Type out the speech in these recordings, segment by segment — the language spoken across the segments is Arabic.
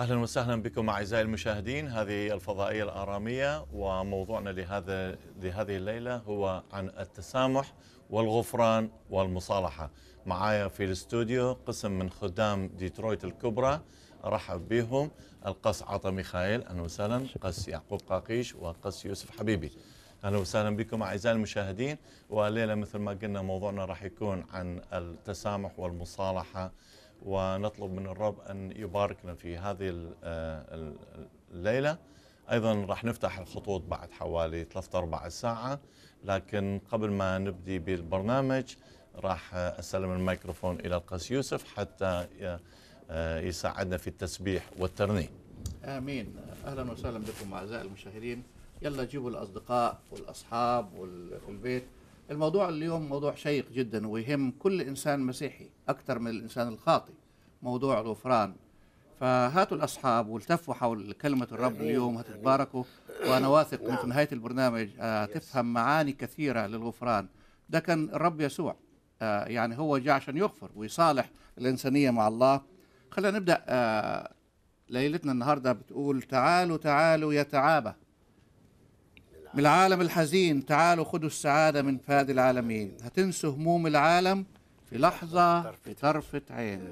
اهلا وسهلا بكم اعزائي المشاهدين هذه الفضائيه الاراميه وموضوعنا لهذا لهذه الليله هو عن التسامح والغفران والمصالحه معايا في الاستوديو قسم من خدام ديترويت الكبرى ارحب بهم القس عطا ميخائيل اهلا وسهلا قس يعقوب قاقيش وقس يوسف حبيبي اهلا وسهلا بكم اعزائي المشاهدين والليله مثل ما قلنا موضوعنا راح يكون عن التسامح والمصالحه ونطلب من الرب أن يباركنا في هذه آه، الليلة أيضا راح نفتح الخطوط بعد حوالي 3-4 ساعة لكن قبل ما نبدي بالبرنامج راح أسلم الميكروفون إلى القس يوسف حتى آه، يساعدنا في التسبيح والترنيم آمين أهلا وسهلا بكم أعزائي المشاهدين يلا جيبوا الأصدقاء والأصحاب والبيت الموضوع اليوم موضوع شيق جدا ويهم كل إنسان مسيحي أكثر من الإنسان الخاطي موضوع الغفران فهاتوا الأصحاب والتفوا حول كلمة الرب اليوم هتتباركوا وأنا واثق نعم. في نهاية البرنامج هتفهم آه، معاني كثيرة للغفران ده كان الرب يسوع آه، يعني هو جاء عشان يغفر ويصالح الإنسانية مع الله خلينا نبدأ آه، ليلتنا النهاردة بتقول تعالوا تعالوا يا تعابة من العالم الحزين تعالوا خدوا السعادة من فهد العالمين هتنسوا هموم العالم في لحظة في طرفة عين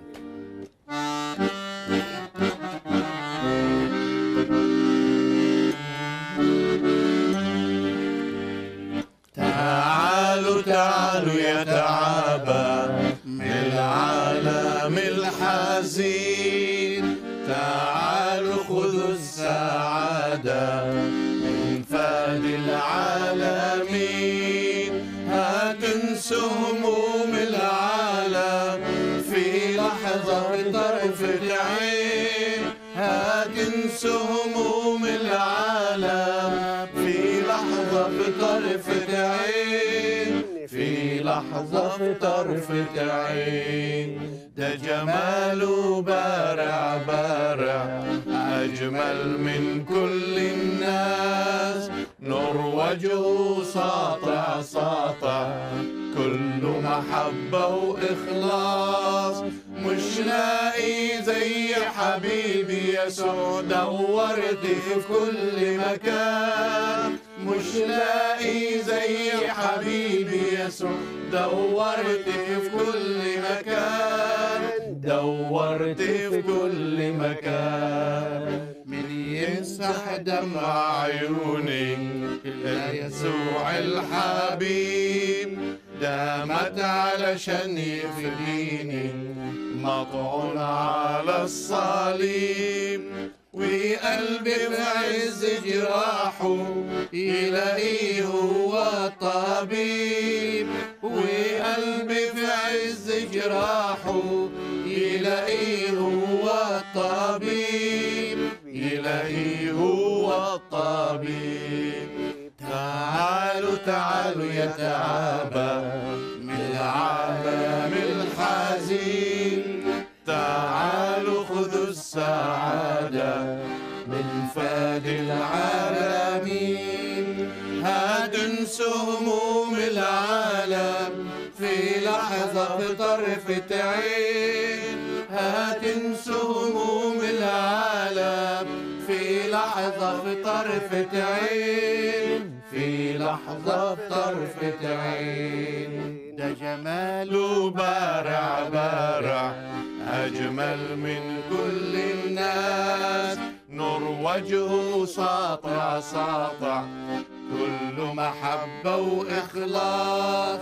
تعالوا تعالوا يا تعابا من العالم الحزين تعالوا خذوا السعادة العالمين هتنسى هموم العالم في لحظة بطرفة عين هتنسى هموم العالم في لحظة بطرفة عين في لحظة بطرفة عين ده جماله بارع بارع أجمل من كل الناس نور وجهه ساطع ساطع كل محبة وإخلاص مش لاقي زي حبيبي يسوع دورت في كل مكان مش لاقي زي حبيبي يسوع دورت في كل مكان دورت في كل مكان من يمسح دمع عيوني إلا يسوع الحبيب دامت علشان يفديني مطعون على الصليب وقلبي بعز جراحه يلاقيه هو طبيب وقلبي بعز جراحه يلاقيه هو الطبيب يلاقيه هو الطبيب تعالوا تعالوا يا تعابى من العالم الحزين السعادة من فاد العالمين هات هموم العالم في لحظة في طرفة عين هات هموم العالم في لحظة في طرفة عين في لحظة في طرفة عين ده جماله بارع بارع أجمل من كل الناس نور وجهه ساطع ساطع كل محبة وإخلاص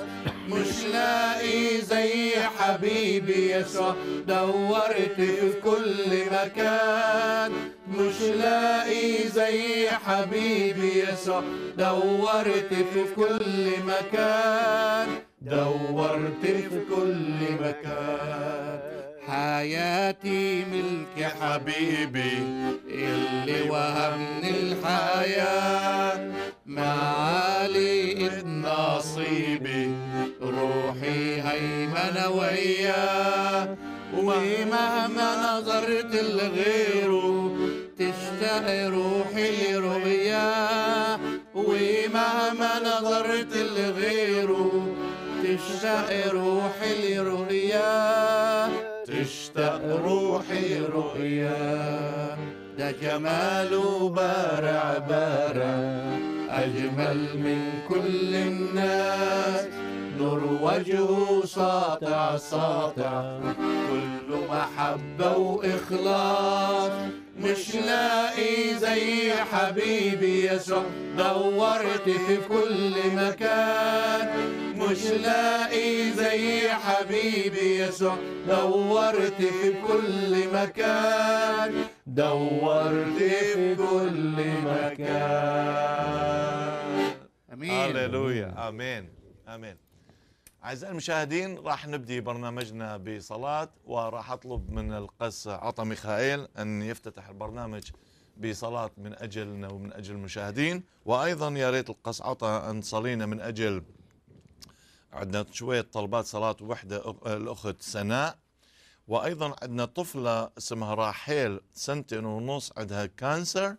مش لاقي زي حبيبي يسوع دورت في كل مكان مش لاقي زي حبيبي يسوع دورت في كل مكان دورت في كل مكان حياتي ملك حبيبي اللي وهمني الحياة معالي إد نصيبي روحي هيمنة وياه ومهما نظرت لغيره تشتاق روحي لرؤياه ومهما نظرت لغيره تشتاق روحي لرؤياه أعطت روحي رؤيا ده جمال بارع بارع أجمل من كل الناس نور وجهه ساطع ساطع كل محبة وإخلاص مش لاقي زي حبيبي يسوع دورت في كل مكان مش لاقي زي حبيبي يسوع دورت في كل مكان دورت في كل مكان امين هللويا امين امين أعزائي المشاهدين راح نبدي برنامجنا بصلاة وراح أطلب من القس عطا ميخائيل أن يفتتح البرنامج بصلاة من أجلنا ومن أجل المشاهدين وأيضا يا ريت القس عطا أن صلينا من أجل عندنا شوية طلبات صلاة وحدة الأخت سناء وأيضا عندنا طفلة اسمها راحيل سنتين ونص عندها كانسر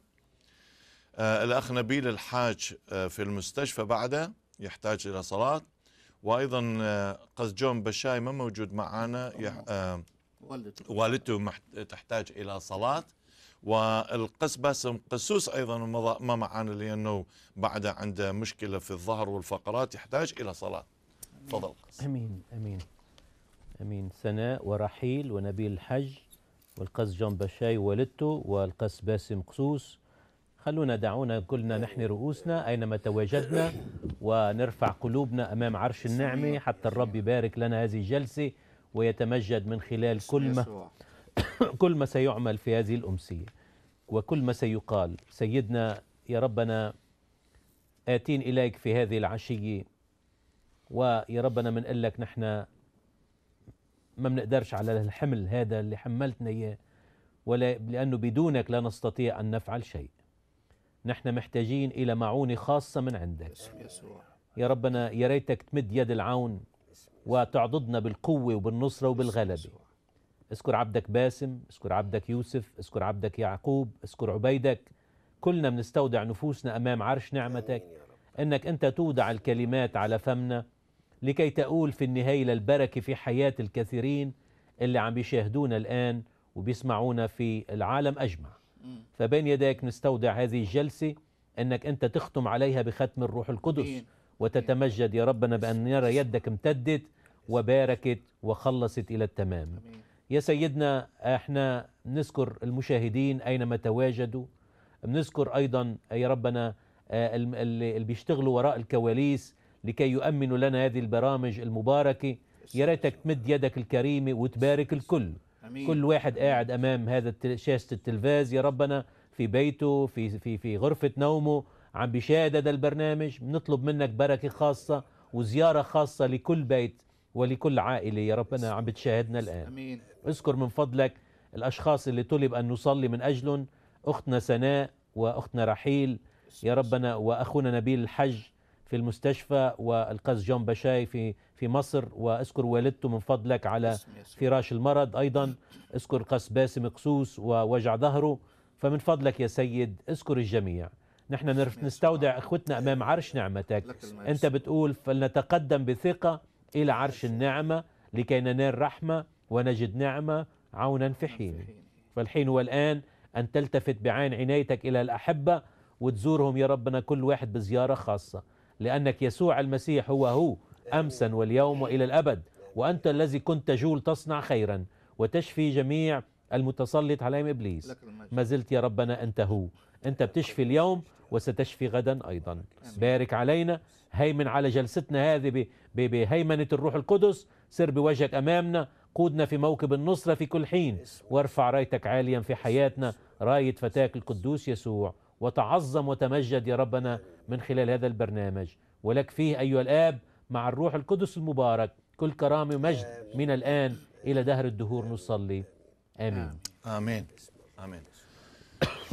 آه، الأخ نبيل الحاج آه، في المستشفى بعده يحتاج إلى صلاة وايضا آه، قصد جون بشاي ما موجود معنا آه، والدته تحتاج الى صلاه والقس باسم قسوس ايضا ما معنا لانه بعد عنده مشكله في الظهر والفقرات يحتاج الى صلاه تفضل قس امين امين امين سناء ورحيل ونبيل الحج والقس جون بشاي والدته والقس باسم قسوس خلونا دعونا كلنا نحن رؤوسنا أينما تواجدنا ونرفع قلوبنا أمام عرش النعمة حتى الرب يبارك لنا هذه الجلسة ويتمجد من خلال كل ما كل ما سيعمل في هذه الأمسية وكل ما سيقال سيدنا يا ربنا آتين إليك في هذه العشية ويا ربنا بنقول لك نحن ما بنقدرش على الحمل هذا اللي حملتنا إياه ولا لأنه بدونك لا نستطيع أن نفعل شيء نحن محتاجين إلى معونة خاصة من عندك يا ربنا يا ريتك تمد يد العون وتعضدنا بالقوة وبالنصرة وبالغلبة اذكر عبدك باسم اذكر عبدك يوسف اذكر عبدك يعقوب اذكر عبيدك كلنا بنستودع نفوسنا أمام عرش نعمتك أنك أنت تودع الكلمات على فمنا لكي تقول في النهاية للبركة في حياة الكثيرين اللي عم بيشاهدونا الآن وبيسمعونا في العالم أجمع فبين يديك نستودع هذه الجلسة أنك أنت تختم عليها بختم الروح القدس وتتمجد يا ربنا بأن نرى يدك امتدت وباركت وخلصت إلى التمام يا سيدنا احنا نذكر المشاهدين أينما تواجدوا بنذكر أيضا يا ربنا آه، اللي بيشتغلوا وراء الكواليس لكي يؤمنوا لنا هذه البرامج المباركة يا ريتك تمد يدك الكريمة وتبارك الكل أمين. كل واحد قاعد امام هذا شاشه التلفاز يا ربنا في بيته في في في غرفه نومه عم بيشاهد هذا البرنامج بنطلب منك بركه خاصه وزياره خاصه لكل بيت ولكل عائله يا ربنا عم بتشاهدنا الان امين اذكر من فضلك الاشخاص اللي طلب ان نصلي من اجلهم اختنا سناء واختنا رحيل يا ربنا واخونا نبيل الحج في المستشفى والقس جون بشاي في في مصر واذكر والدته من فضلك على فراش المرض أيضا اذكر قس باسم قصوص ووجع ظهره فمن فضلك يا سيد اذكر الجميع نحن نستودع اخوتنا امام عرش نعمتك انت بتقول فلنتقدم بثقه الى عرش النعمه لكي ننال رحمه ونجد نعمه عونا في حين فالحين والان ان تلتفت بعين عنايتك الى الاحبه وتزورهم يا ربنا كل واحد بزياره خاصه لانك يسوع المسيح هو هو أمسا واليوم وإلى الأبد وأنت الذي كنت تجول تصنع خيرا وتشفي جميع المتسلط عليهم إبليس ما زلت يا ربنا أنت هو أنت بتشفي اليوم وستشفي غدا أيضا بارك علينا هيمن على جلستنا هذه بهيمنة الروح القدس سر بوجهك أمامنا قودنا في موكب النصرة في كل حين وارفع رايتك عاليا في حياتنا راية فتاك القدوس يسوع وتعظم وتمجد يا ربنا من خلال هذا البرنامج ولك فيه أيها الآب مع الروح القدس المبارك كل كرامة ومجد من الآن إلى دهر الدهور نصلي آمين آمين آمين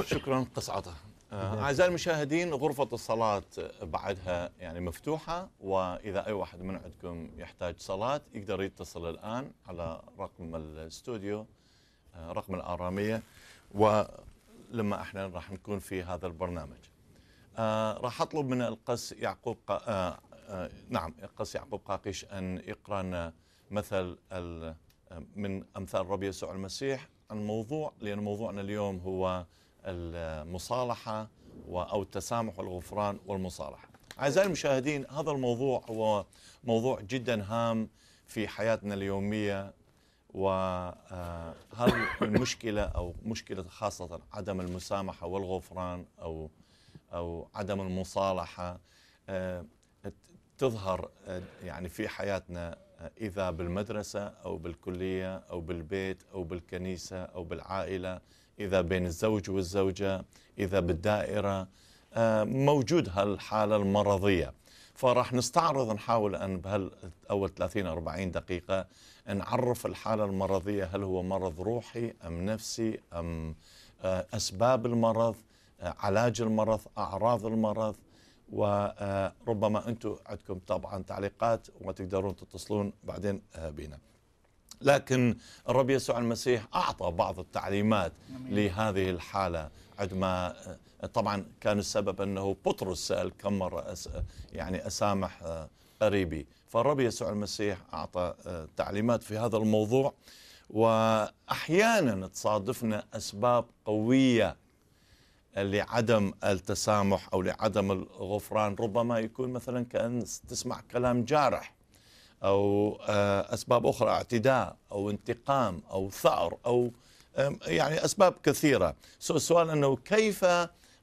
شكرا قصعته آه، أعزائي المشاهدين غرفة الصلاة بعدها يعني مفتوحة وإذا أي واحد من عندكم يحتاج صلاة يقدر يتصل الآن على رقم الاستوديو آه، رقم الآرامية ولما احنا راح نكون في هذا البرنامج آه راح أطلب من القس يعقوب آه، آه، نعم يقص يعقوب قاقيش أن لنا مثل آه، من أمثال ربي يسوع المسيح عن موضوع لأن موضوعنا اليوم هو المصالحة أو التسامح والغفران والمصالحة أعزائي المشاهدين هذا الموضوع هو موضوع جدا هام في حياتنا اليومية وهل آه، المشكلة أو مشكلة خاصة عدم المسامحة والغفران أو أو عدم المصالحة تظهر آه، يعني في حياتنا آه، إذا بالمدرسة أو بالكلية أو بالبيت أو بالكنيسة أو بالعائلة إذا بين الزوج والزوجة إذا بالدائرة آه، موجود هالحالة المرضية فراح نستعرض نحاول أن اول 30 40 دقيقة نعرف الحالة المرضية هل هو مرض روحي أم نفسي أم أسباب المرض علاج المرض أعراض المرض وربما انتم عندكم طبعا تعليقات وتقدرون تتصلون بعدين آه، بنا لكن الرب يسوع المسيح اعطى بعض التعليمات لهذه الحاله عندما آه، طبعا كان السبب انه بطرس سال كم مره يعني اسامح آه، قريبي فالرب يسوع المسيح اعطى تعليمات في هذا الموضوع واحيانا تصادفنا اسباب قويه لعدم التسامح او لعدم الغفران ربما يكون مثلا كان تسمع كلام جارح او آه، اسباب اخرى اعتداء او انتقام او ثار او يعني اسباب كثيره السؤال انه كيف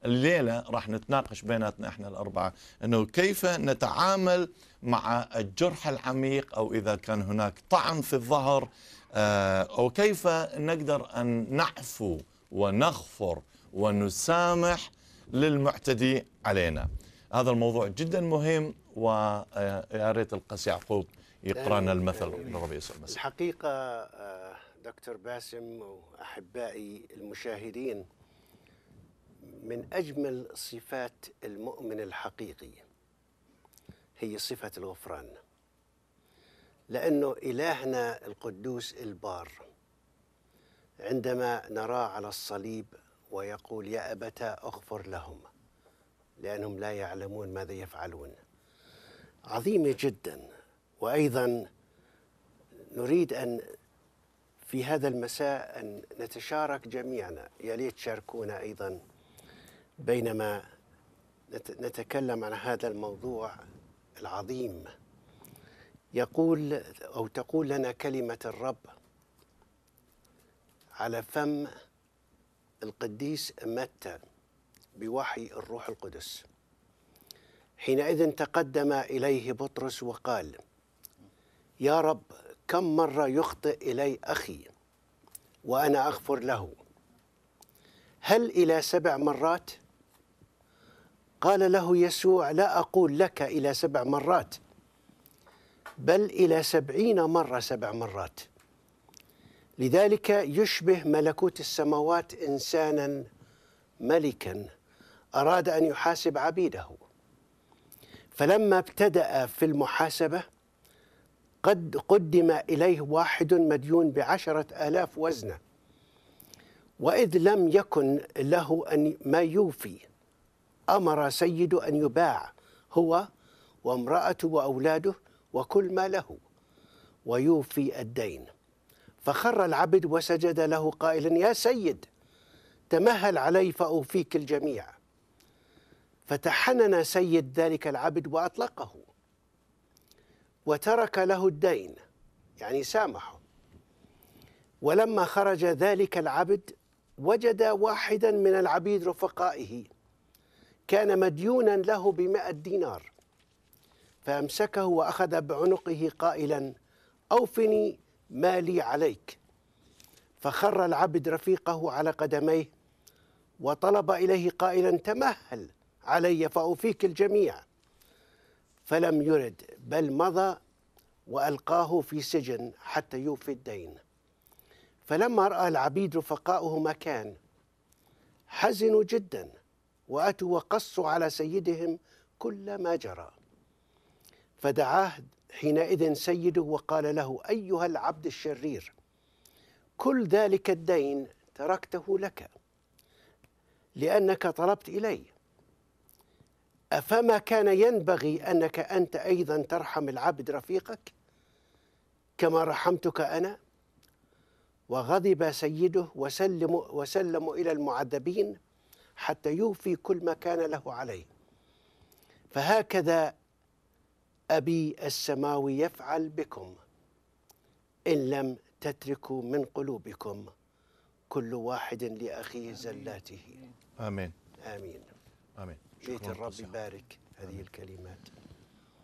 الليله راح نتناقش بيناتنا احنا الاربعه انه كيف نتعامل مع الجرح العميق او اذا كان هناك طعن في الظهر آه، او كيف نقدر ان نعفو ونغفر ونسامح للمعتدي علينا هذا الموضوع جدا مهم ويا آه، ريت القس يعقوب يقرانا آه، المثل للربيع المسيح الحقيقه آه، دكتور باسم واحبائي المشاهدين من اجمل صفات المؤمن الحقيقي هي صفه الغفران لانه الهنا القدوس البار عندما نراه على الصليب ويقول يا أبتا أغفر لهم لأنهم لا يعلمون ماذا يفعلون عظيمة جدا وأيضا نريد أن في هذا المساء أن نتشارك جميعنا يا ليت تشاركونا أيضا بينما نتكلم عن هذا الموضوع العظيم يقول أو تقول لنا كلمة الرب على فم القديس متى بوحي الروح القدس حينئذ تقدم اليه بطرس وقال يا رب كم مره يخطئ الي اخي وانا اغفر له هل الى سبع مرات قال له يسوع لا اقول لك الى سبع مرات بل الى سبعين مره سبع مرات لذلك يشبه ملكوت السماوات انسانا ملكا اراد ان يحاسب عبيده فلما ابتدا في المحاسبه قد قدم اليه واحد مديون بعشره الاف وزنه واذ لم يكن له ان ما يوفي امر سيده ان يباع هو وامراته واولاده وكل ما له ويوفي الدين فخر العبد وسجد له قائلا يا سيد تمهل علي فأوفيك الجميع فتحنن سيد ذلك العبد وأطلقه وترك له الدين يعني سامحه ولما خرج ذلك العبد وجد واحدا من العبيد رفقائه كان مديونا له بمائة دينار فأمسكه وأخذ بعنقه قائلا أوفني ما لي عليك فخر العبد رفيقه على قدميه وطلب اليه قائلا تمهل علي فاوفيك الجميع فلم يرد بل مضى والقاه في سجن حتى يوفي الدين فلما راى العبيد رفقاؤه ما كان حزنوا جدا واتوا وقصوا على سيدهم كل ما جرى فدعاه حينئذ سيده وقال له ايها العبد الشرير كل ذلك الدين تركته لك لانك طلبت الي افما كان ينبغي انك انت ايضا ترحم العبد رفيقك كما رحمتك انا وغضب سيده وسلم وسلم الى المعذبين حتى يوفي كل ما كان له عليه فهكذا أبي السماوي يفعل بكم إن لم تتركوا من قلوبكم كل واحد لأخيه زلاته آمين آمين آمين بيت الرب يبارك هذه آمين. الكلمات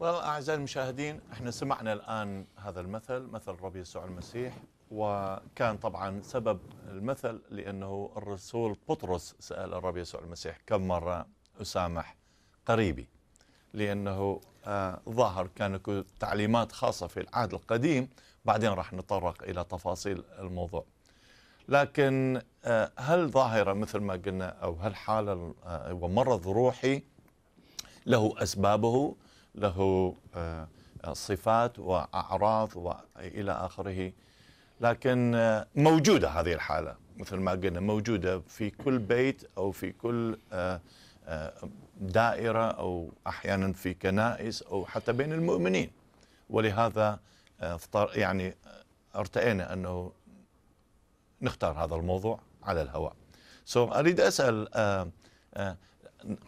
أعزائي المشاهدين احنا سمعنا الآن هذا المثل مثل الرب يسوع المسيح وكان طبعا سبب المثل لأنه الرسول بطرس سأل الرب يسوع المسيح كم مرة أسامح قريبي لأنه آه، ظاهر ظهر تعليمات خاصة في العهد القديم بعدين راح نتطرق إلى تفاصيل الموضوع لكن آه، هل ظاهرة مثل ما قلنا أو هل حالة آه، ومرض روحي له أسبابه له صفات وأعراض وإلى آخره لكن موجودة هذه الحالة مثل ما قلنا موجودة في كل بيت أو في كل دائرة أو أحيانا في كنائس أو حتى بين المؤمنين ولهذا آه، يعني آه، ارتئينا أنه نختار هذا الموضوع على الهواء سو so, أريد أسأل آه،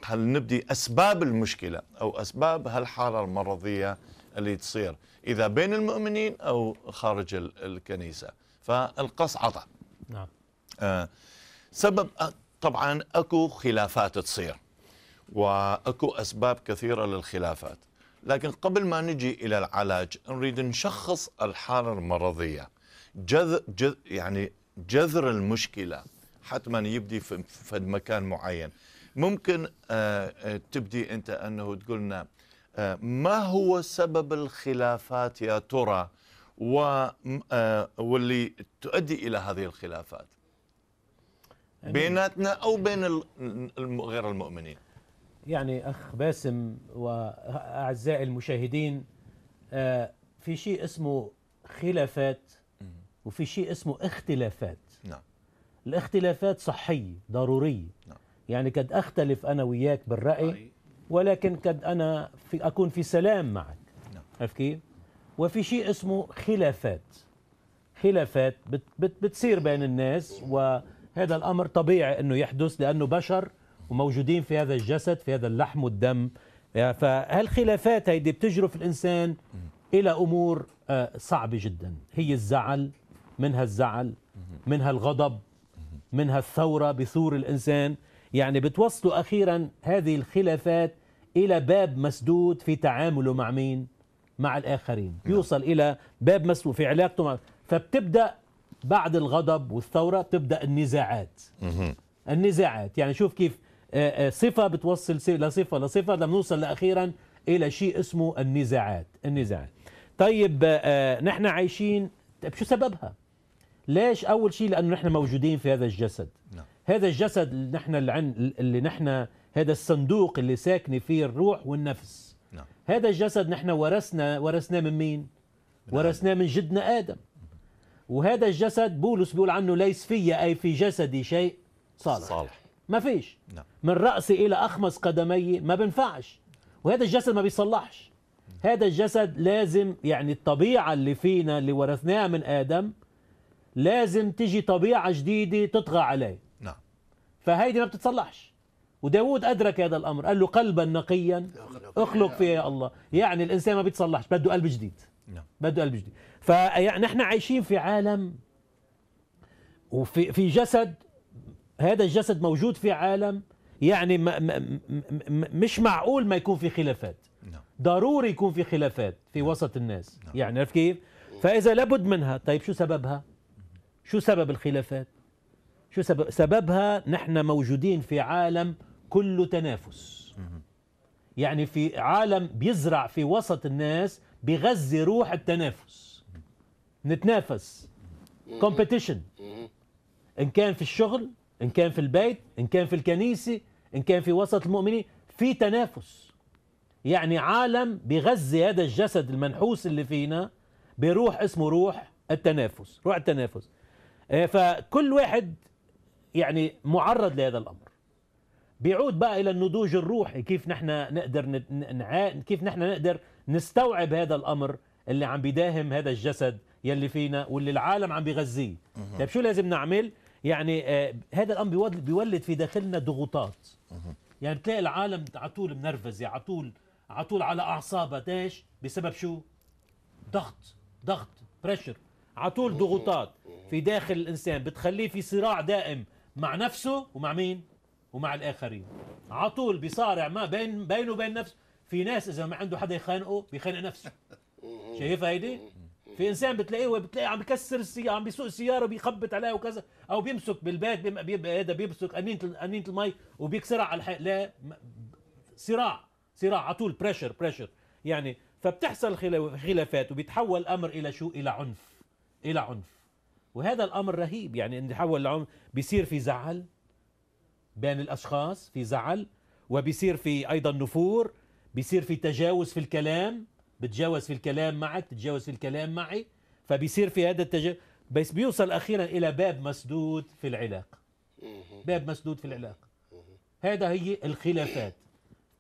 هل نبدي أسباب المشكلة أو أسباب هالحالة المرضية اللي تصير إذا بين المؤمنين أو خارج الكنيسة فالقص عطى نعم سبب طبعا أكو خلافات تصير واكو اسباب كثيره للخلافات لكن قبل ما نجي الى العلاج نريد نشخص الحاله المرضيه جذ, جذ يعني جذر المشكله حتما يبدي في مكان معين ممكن آه، آه، تبدي انت انه تقول لنا نعم. آه، ما هو سبب الخلافات يا ترى واللي تؤدي الى هذه الخلافات يعني بيناتنا او بين غير المؤمنين يعني أخ باسم وأعزائي المشاهدين آه، في شيء اسمه خلافات وفي شيء اسمه اختلافات نعم الاختلافات صحية ضرورية نعم. يعني قد أختلف أنا وياك بالرأي ولكن قد أنا في أكون في سلام معك نعم. كيف؟ وفي شيء اسمه خلافات خلافات بت بت بتصير بين الناس وهذا الأمر طبيعي أنه يحدث لأنه بشر وموجودين في هذا الجسد في هذا اللحم والدم آه، فهالخلافات هيدي بتجرف الإنسان إلى أمور آه، صعبة جدا هي الزعل منها الزعل منها الغضب منها الثورة بثور الإنسان يعني بتوصلوا أخيرا هذه الخلافات إلى باب مسدود في تعامله مع مين مع الآخرين نعم. يوصل إلى باب مسدود في علاقته مع فبتبدأ بعد الغضب والثورة تبدأ النزاعات النزاعات يعني شوف كيف آه، آه، صفة بتوصل لصفة لصفة لما نوصل لأخيرا إلى شيء اسمه النزاعات النزاعات طيب آه، نحن عايشين طيب، شو سببها ليش أول شيء لأنه نحن موجودين في هذا الجسد نعم. هذا الجسد اللي, نحن اللي نحن هذا الصندوق اللي ساكنة فيه الروح والنفس نعم. هذا الجسد نحن ورثنا ورثناه من مين ورثناه من جدنا آدم وهذا الجسد بولس بيقول عنه ليس في أي في جسدي شيء صالح, صالح. ما فيش نعم. من رأسي إلى أخمص قدمي ما بنفعش وهذا الجسد ما بيصلحش هذا الجسد لازم يعني الطبيعة اللي فينا اللي ورثناها من آدم لازم تجي طبيعة جديدة تطغى عليه نعم فهيدي ما بتتصلحش وداود أدرك هذا الأمر قال له قلبا نقيا اخلق فيه يا الله يعني الإنسان ما بيتصلحش بده قلب جديد نعم بده قلب جديد فيعني احنا عايشين في عالم وفي في جسد هذا الجسد موجود في عالم يعني مش معقول ما يكون في خلافات نعم. ضروري يكون في خلافات في وسط الناس نعم. يعني عرف كيف فإذا لابد منها طيب شو سببها شو سبب الخلافات شو سبب سببها نحن موجودين في عالم كله تنافس يعني في عالم بيزرع في وسط الناس بغذي روح التنافس نتنافس كومبيتيشن ان كان في الشغل إن كان في البيت إن كان في الكنيسة إن كان في وسط المؤمنين في تنافس يعني عالم بغذي هذا الجسد المنحوس اللي فينا بروح اسمه روح التنافس روح التنافس آه، فكل واحد يعني معرض لهذا الأمر بيعود بقى إلى النضوج الروحي كيف نحن نقدر نع... كيف نحن نقدر نستوعب هذا الأمر اللي عم بيداهم هذا الجسد يلي فينا واللي العالم عم بيغذيه طيب شو لازم نعمل يعني آه، هذا الامر بيولد في داخلنا ضغوطات يعني بتلاقي العالم يعني على طول منرفز على طول على طول على اعصابها ليش؟ بسبب شو ضغط ضغط بريشر على طول ضغوطات في داخل الانسان بتخليه في صراع دائم مع نفسه ومع مين ومع الاخرين على طول بيصارع ما بين بينه وبين نفسه في ناس اذا ما عنده حدا يخانقه بيخانق نفسه شايفها هيدي في انسان بتلاقيه بتلاقيه عم بكسر السياره عم بيسوق السياره وبيخبط عليها وكذا او بيمسك بالبيت بيبقى هذا بيمسك امينه امينه المي وبيكسرها على الحي... لا صراع صراع على طول بريشر بريشر يعني فبتحصل خلافات وبيتحول الامر الى شو؟ الى عنف الى عنف وهذا الامر رهيب يعني ان تحول لعنف بيصير في زعل بين الاشخاص في زعل وبيصير في ايضا نفور بيصير في تجاوز في الكلام بتجاوز في الكلام معك تتجاوز في الكلام معي فبيصير في هذا التجاوز بس بيوصل اخيرا الى باب مسدود في العلاقه باب مسدود في العلاقه هذا هي الخلافات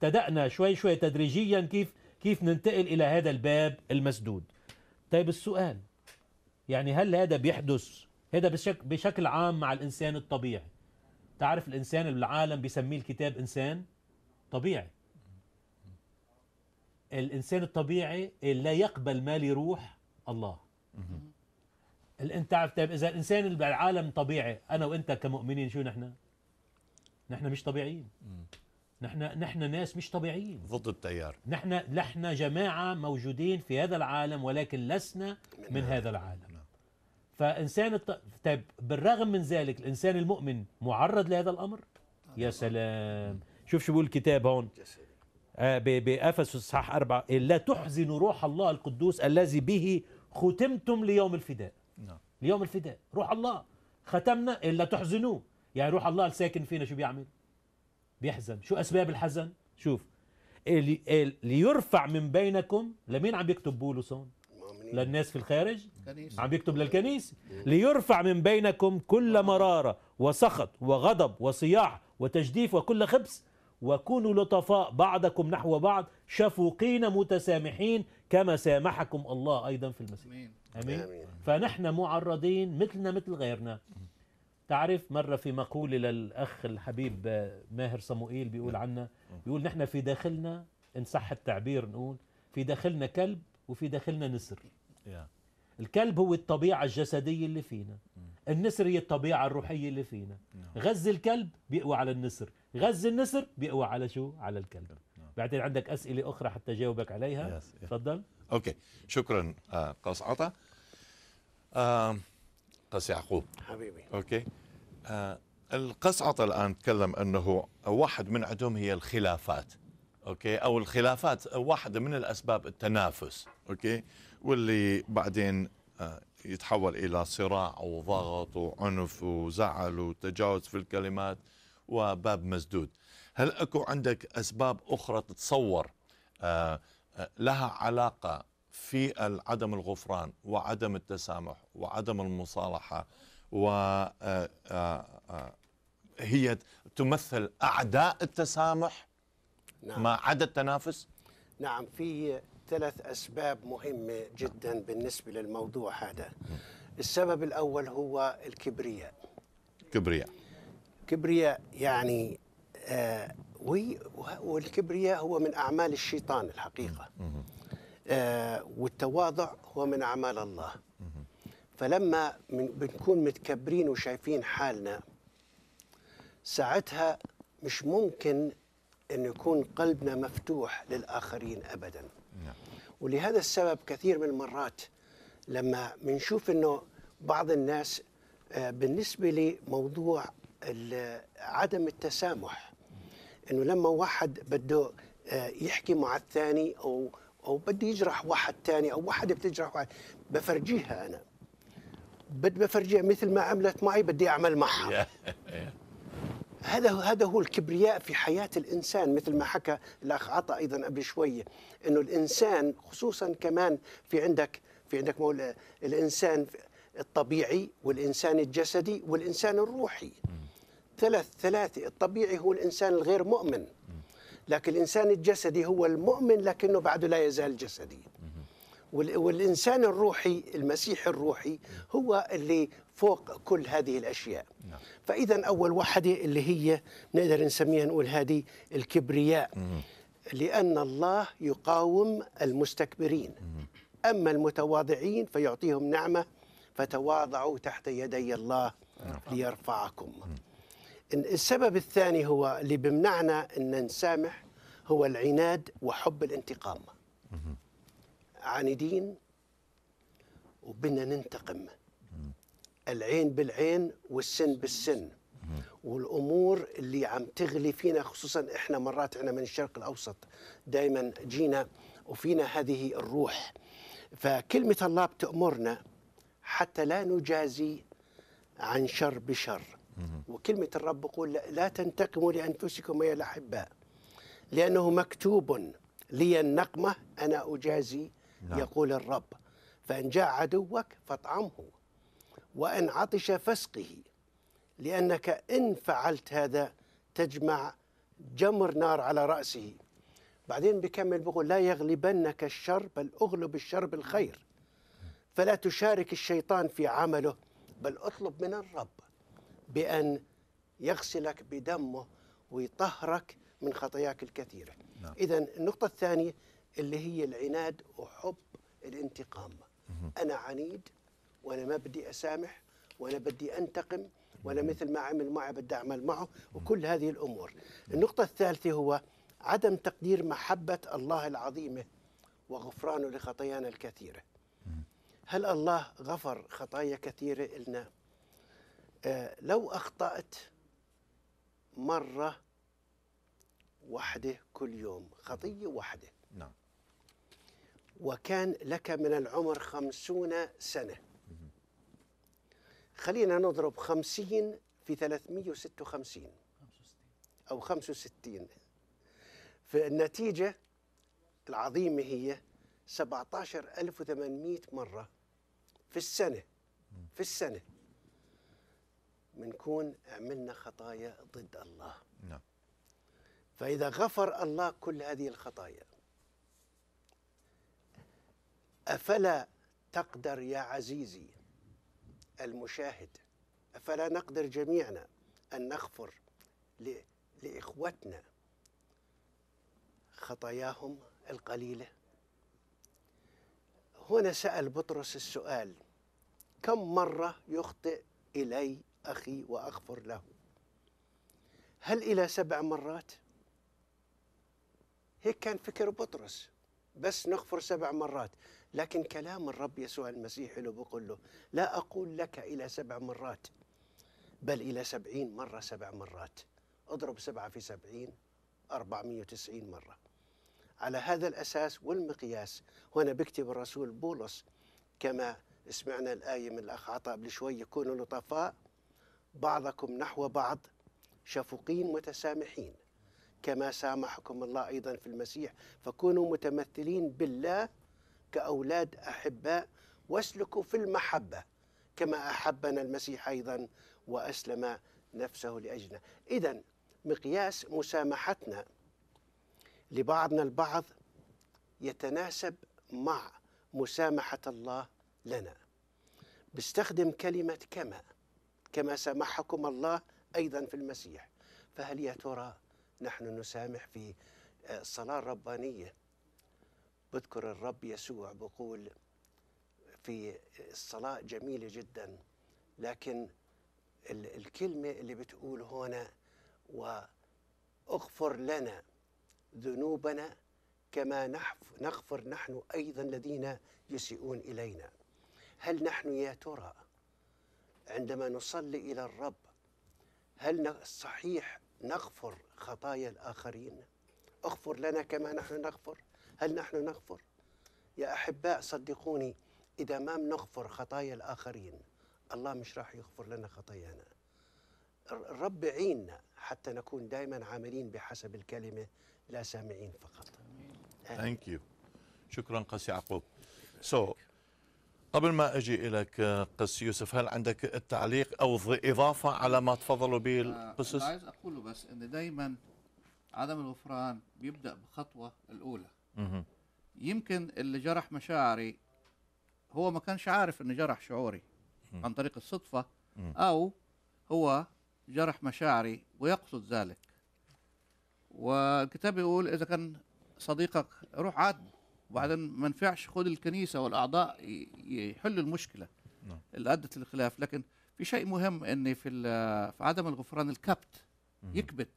ابتدأنا شوي شوي تدريجيا كيف كيف ننتقل إلى هذا الباب المسدود طيب السؤال يعني هل هذا بيحدث هذا بشك بشكل عام مع الإنسان الطبيعي تعرف الإنسان العالم بيسميه الكتاب إنسان طبيعي الانسان الطبيعي لا يقبل ما يروح الله انت طيب اذا الانسان اللي بالعالم طبيعي انا وانت كمؤمنين شو نحن نحن مش طبيعيين نحن نحن ناس مش طبيعيين ضد التيار نحن نحن جماعه موجودين في هذا العالم ولكن لسنا من نعم. هذا العالم نعم. فانسان الط... طيب بالرغم من ذلك الانسان المؤمن معرض لهذا الامر نعم. يا سلام شوف شو بيقول الكتاب هون آه، بأفسس اصحاح أربعة إيه، لا تحزن روح الله القدوس الذي به ختمتم ليوم الفداء نعم. ليوم الفداء روح الله ختمنا إلا إيه، تحزنوه يعني روح الله الساكن فينا شو بيعمل بيحزن شو أسباب الحزن شوف إيه، ليرفع من بينكم لمين عم بيكتب هون؟ للناس في الخارج كنيسة. عم بيكتب للكنيسة ليرفع من بينكم كل مرارة وسخط وغضب وصياح وتجديف وكل خبث وكونوا لطفاء بعضكم نحو بعض شفوقين متسامحين كما سامحكم الله أيضا في المسيح أمين, أمين. أمين. فنحن معرضين مثلنا مثل غيرنا تعرف مرة في مقولة للأخ الحبيب ماهر صموئيل بيقول عنا بيقول نحن في داخلنا إن صح التعبير نقول في داخلنا كلب وفي داخلنا نسر الكلب هو الطبيعة الجسدية اللي فينا النسر هي الطبيعة الروحية اللي فينا غز الكلب بيقوى على النسر غز النسر بيقوى على شو على الكلب نعم. بعدين عندك اسئله اخرى حتى جاوبك عليها تفضل اوكي شكرا آه، قاص عطا آه، قاص يعقوب حبيبي اوكي آه، القاص عطا الان تكلم انه واحد من عندهم هي الخلافات اوكي او الخلافات واحده من الاسباب التنافس اوكي واللي بعدين يتحول الى صراع وضغط وعنف وزعل وتجاوز في الكلمات وباب مسدود هل أكو عندك أسباب أخرى تتصور آه، آه، لها علاقة في عدم الغفران وعدم التسامح وعدم المصالحة و آه، هي تمثل أعداء التسامح نعم. ما عدا التنافس نعم في ثلاث أسباب مهمة جدا بالنسبة للموضوع هذا السبب الأول هو الكبرياء كبرياء الكبرياء يعني آه والكبرياء هو من أعمال الشيطان الحقيقة آه والتواضع هو من أعمال الله فلما بنكون متكبرين وشايفين حالنا ساعتها مش ممكن أن يكون قلبنا مفتوح للآخرين أبدا نعم. ولهذا السبب كثير من المرات لما بنشوف أنه بعض الناس آه، بالنسبة لموضوع عدم التسامح انه لما واحد بده آه، يحكي مع الثاني او او بده يجرح واحد ثاني او واحد بتجرح واحد بفرجيها انا بدي بفرجيها مثل ما عملت معي بدي اعمل معها هذا هذا هو الكبرياء في حياه الانسان مثل ما حكى الاخ عطا ايضا قبل شويه انه الانسان خصوصا كمان في عندك في عندك مول الانسان الطبيعي والانسان الجسدي والانسان الروحي ثلاث ثلاثة الطبيعي هو الإنسان الغير مؤمن لكن الإنسان الجسدي هو المؤمن لكنه بعده لا يزال جسدي والإنسان الروحي المسيح الروحي هو اللي فوق كل هذه الأشياء نعم. فإذا أول واحدة اللي هي نقدر نسميها نقول هذه الكبرياء لأن الله يقاوم المستكبرين أما المتواضعين فيعطيهم نعمة فتواضعوا تحت يدي الله نعم. ليرفعكم السبب الثاني هو اللي بمنعنا ان نسامح هو العناد وحب الانتقام عنيدين وبدنا ننتقم العين بالعين والسن بالسن والامور اللي عم تغلي فينا خصوصا احنا مرات احنا من الشرق الاوسط دائما جينا وفينا هذه الروح فكلمه الله بتامرنا حتى لا نجازي عن شر بشر وكلمة الرب يقول لا تنتقموا لأنفسكم يا الأحباء لأنه مكتوب لي النقمة أنا أجازي نعم. يقول الرب فإن جاء عدوك فاطعمه وإن عطش فاسقه لأنك إن فعلت هذا تجمع جمر نار على رأسه بعدين بكمل بقول لا يغلبنك الشر بل أغلب الشر بالخير فلا تشارك الشيطان في عمله بل اطلب من الرب بأن يغسلك بدمه ويطهرك من خطاياك الكثيرة نعم. إذا النقطة الثانية اللي هي العناد وحب الانتقام أنا عنيد وأنا ما بدي أسامح وأنا بدي أنتقم ولا مثل ما عمل معي بدي أعمل معه وكل هذه الأمور نعم. النقطة الثالثة هو عدم تقدير محبة الله العظيمة وغفرانه لخطايانا الكثيرة هل الله غفر خطايا كثيرة لنا؟ آه، لو أخطأت مرة واحدة كل يوم خطية واحدة نعم وكان لك من العمر خمسون سنة خلينا نضرب خمسين في 356 أو 65 فالنتيجة العظيمة هي 17800 مرة في السنة في السنة بنكون عملنا خطايا ضد الله نعم فإذا غفر الله كل هذه الخطايا أفلا تقدر يا عزيزي المشاهد أفلا نقدر جميعنا أن نغفر لإخوتنا خطاياهم القليلة هنا سأل بطرس السؤال كم مرة يخطئ إلي أخي وأغفر له هل إلى سبع مرات؟ هيك كان فكر بطرس بس نغفر سبع مرات لكن كلام الرب يسوع المسيح له بقول له لا أقول لك إلى سبع مرات بل إلى سبعين مرة سبع مرات اضرب سبعة في سبعين أربعمية وتسعين مرة على هذا الأساس والمقياس هنا بكتب الرسول بولس كما سمعنا الآية من الأخ عطاء قبل شوي يكونوا لطفاء بعضكم نحو بعض شفوقين متسامحين كما سامحكم الله أيضا في المسيح فكونوا متمثلين بالله كأولاد أحباء واسلكوا في المحبة كما أحبنا المسيح أيضا وأسلم نفسه لأجلنا إذا مقياس مسامحتنا لبعضنا البعض يتناسب مع مسامحة الله لنا بستخدم كلمة كما كما سامحكم الله أيضا في المسيح فهل يا ترى نحن نسامح في الصلاة آه، الربانية بذكر الرب يسوع بقول في الصلاة آه، جميلة جدا لكن الكلمة اللي بتقول هنا واغفر لنا ذنوبنا كما نغفر نحن أيضا الذين يسيئون إلينا هل نحن يا ترى عندما نصلي إلى الرب هل صحيح نغفر خطايا الآخرين اغفر لنا كما نحن نغفر هل نحن نغفر يا أحباء صدقوني إذا ما نغفر خطايا الآخرين الله مش راح يغفر لنا خطايانا الرب عيننا حتى نكون دائما عاملين بحسب الكلمة لا سامعين فقط Thank you شكرا قسي عقوب So قبل ما اجي اليك آه، قس يوسف هل عندك التعليق او اضافه على ما تفضلوا به آه، القسس؟ عايز اقوله بس ان دايما عدم الغفران بيبدا بخطوه الاولى مه. يمكن اللي جرح مشاعري هو ما كانش عارف انه جرح شعوري مه. عن طريق الصدفه مه. او هو جرح مشاعري ويقصد ذلك والكتاب يقول اذا كان صديقك روح عاتبه وبعدين ما ينفعش خد الكنيسه والاعضاء يحلوا المشكله نعم. اللي ادت للخلاف لكن في شيء مهم ان في في عدم الغفران الكبت يكبت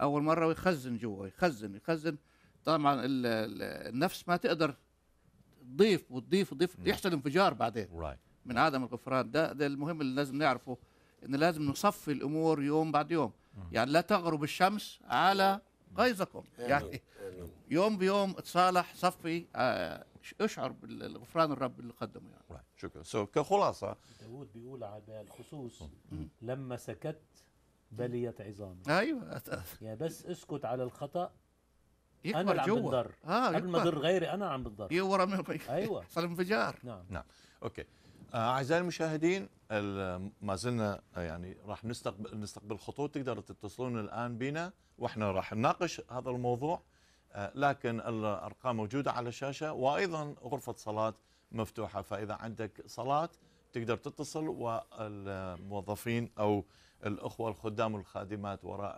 اول مره ويخزن جوه يخزن يخزن طبعا النفس ما تقدر تضيف وتضيف وتضيف نعم. يحصل انفجار بعدين من عدم الغفران ده ده المهم اللي لازم نعرفه ان لازم نصفي الامور يوم بعد يوم يعني لا تغرب الشمس على غيظكم يعني يوم بيوم اتصالح صفي آه، اشعر بالغفران الرب اللي قدمه يعني شكرا سو كخلاصه داوود بيقول على الخصوص لما سكت بليت عظامي ايوه يا بس اسكت على الخطا انا اللي عم بتضر آه قبل ما اضر غيري انا عم بتضر ايوه صار انفجار نعم نعم اوكي اعزائي المشاهدين ما زلنا يعني راح نستقبل نستقبل خطوط تقدروا تتصلون الان بنا واحنا راح نناقش هذا الموضوع آه، لكن الارقام موجوده على الشاشه وايضا غرفه صلاه مفتوحه فاذا عندك صلاه تقدر تتصل والموظفين او الاخوه الخدام والخادمات وراء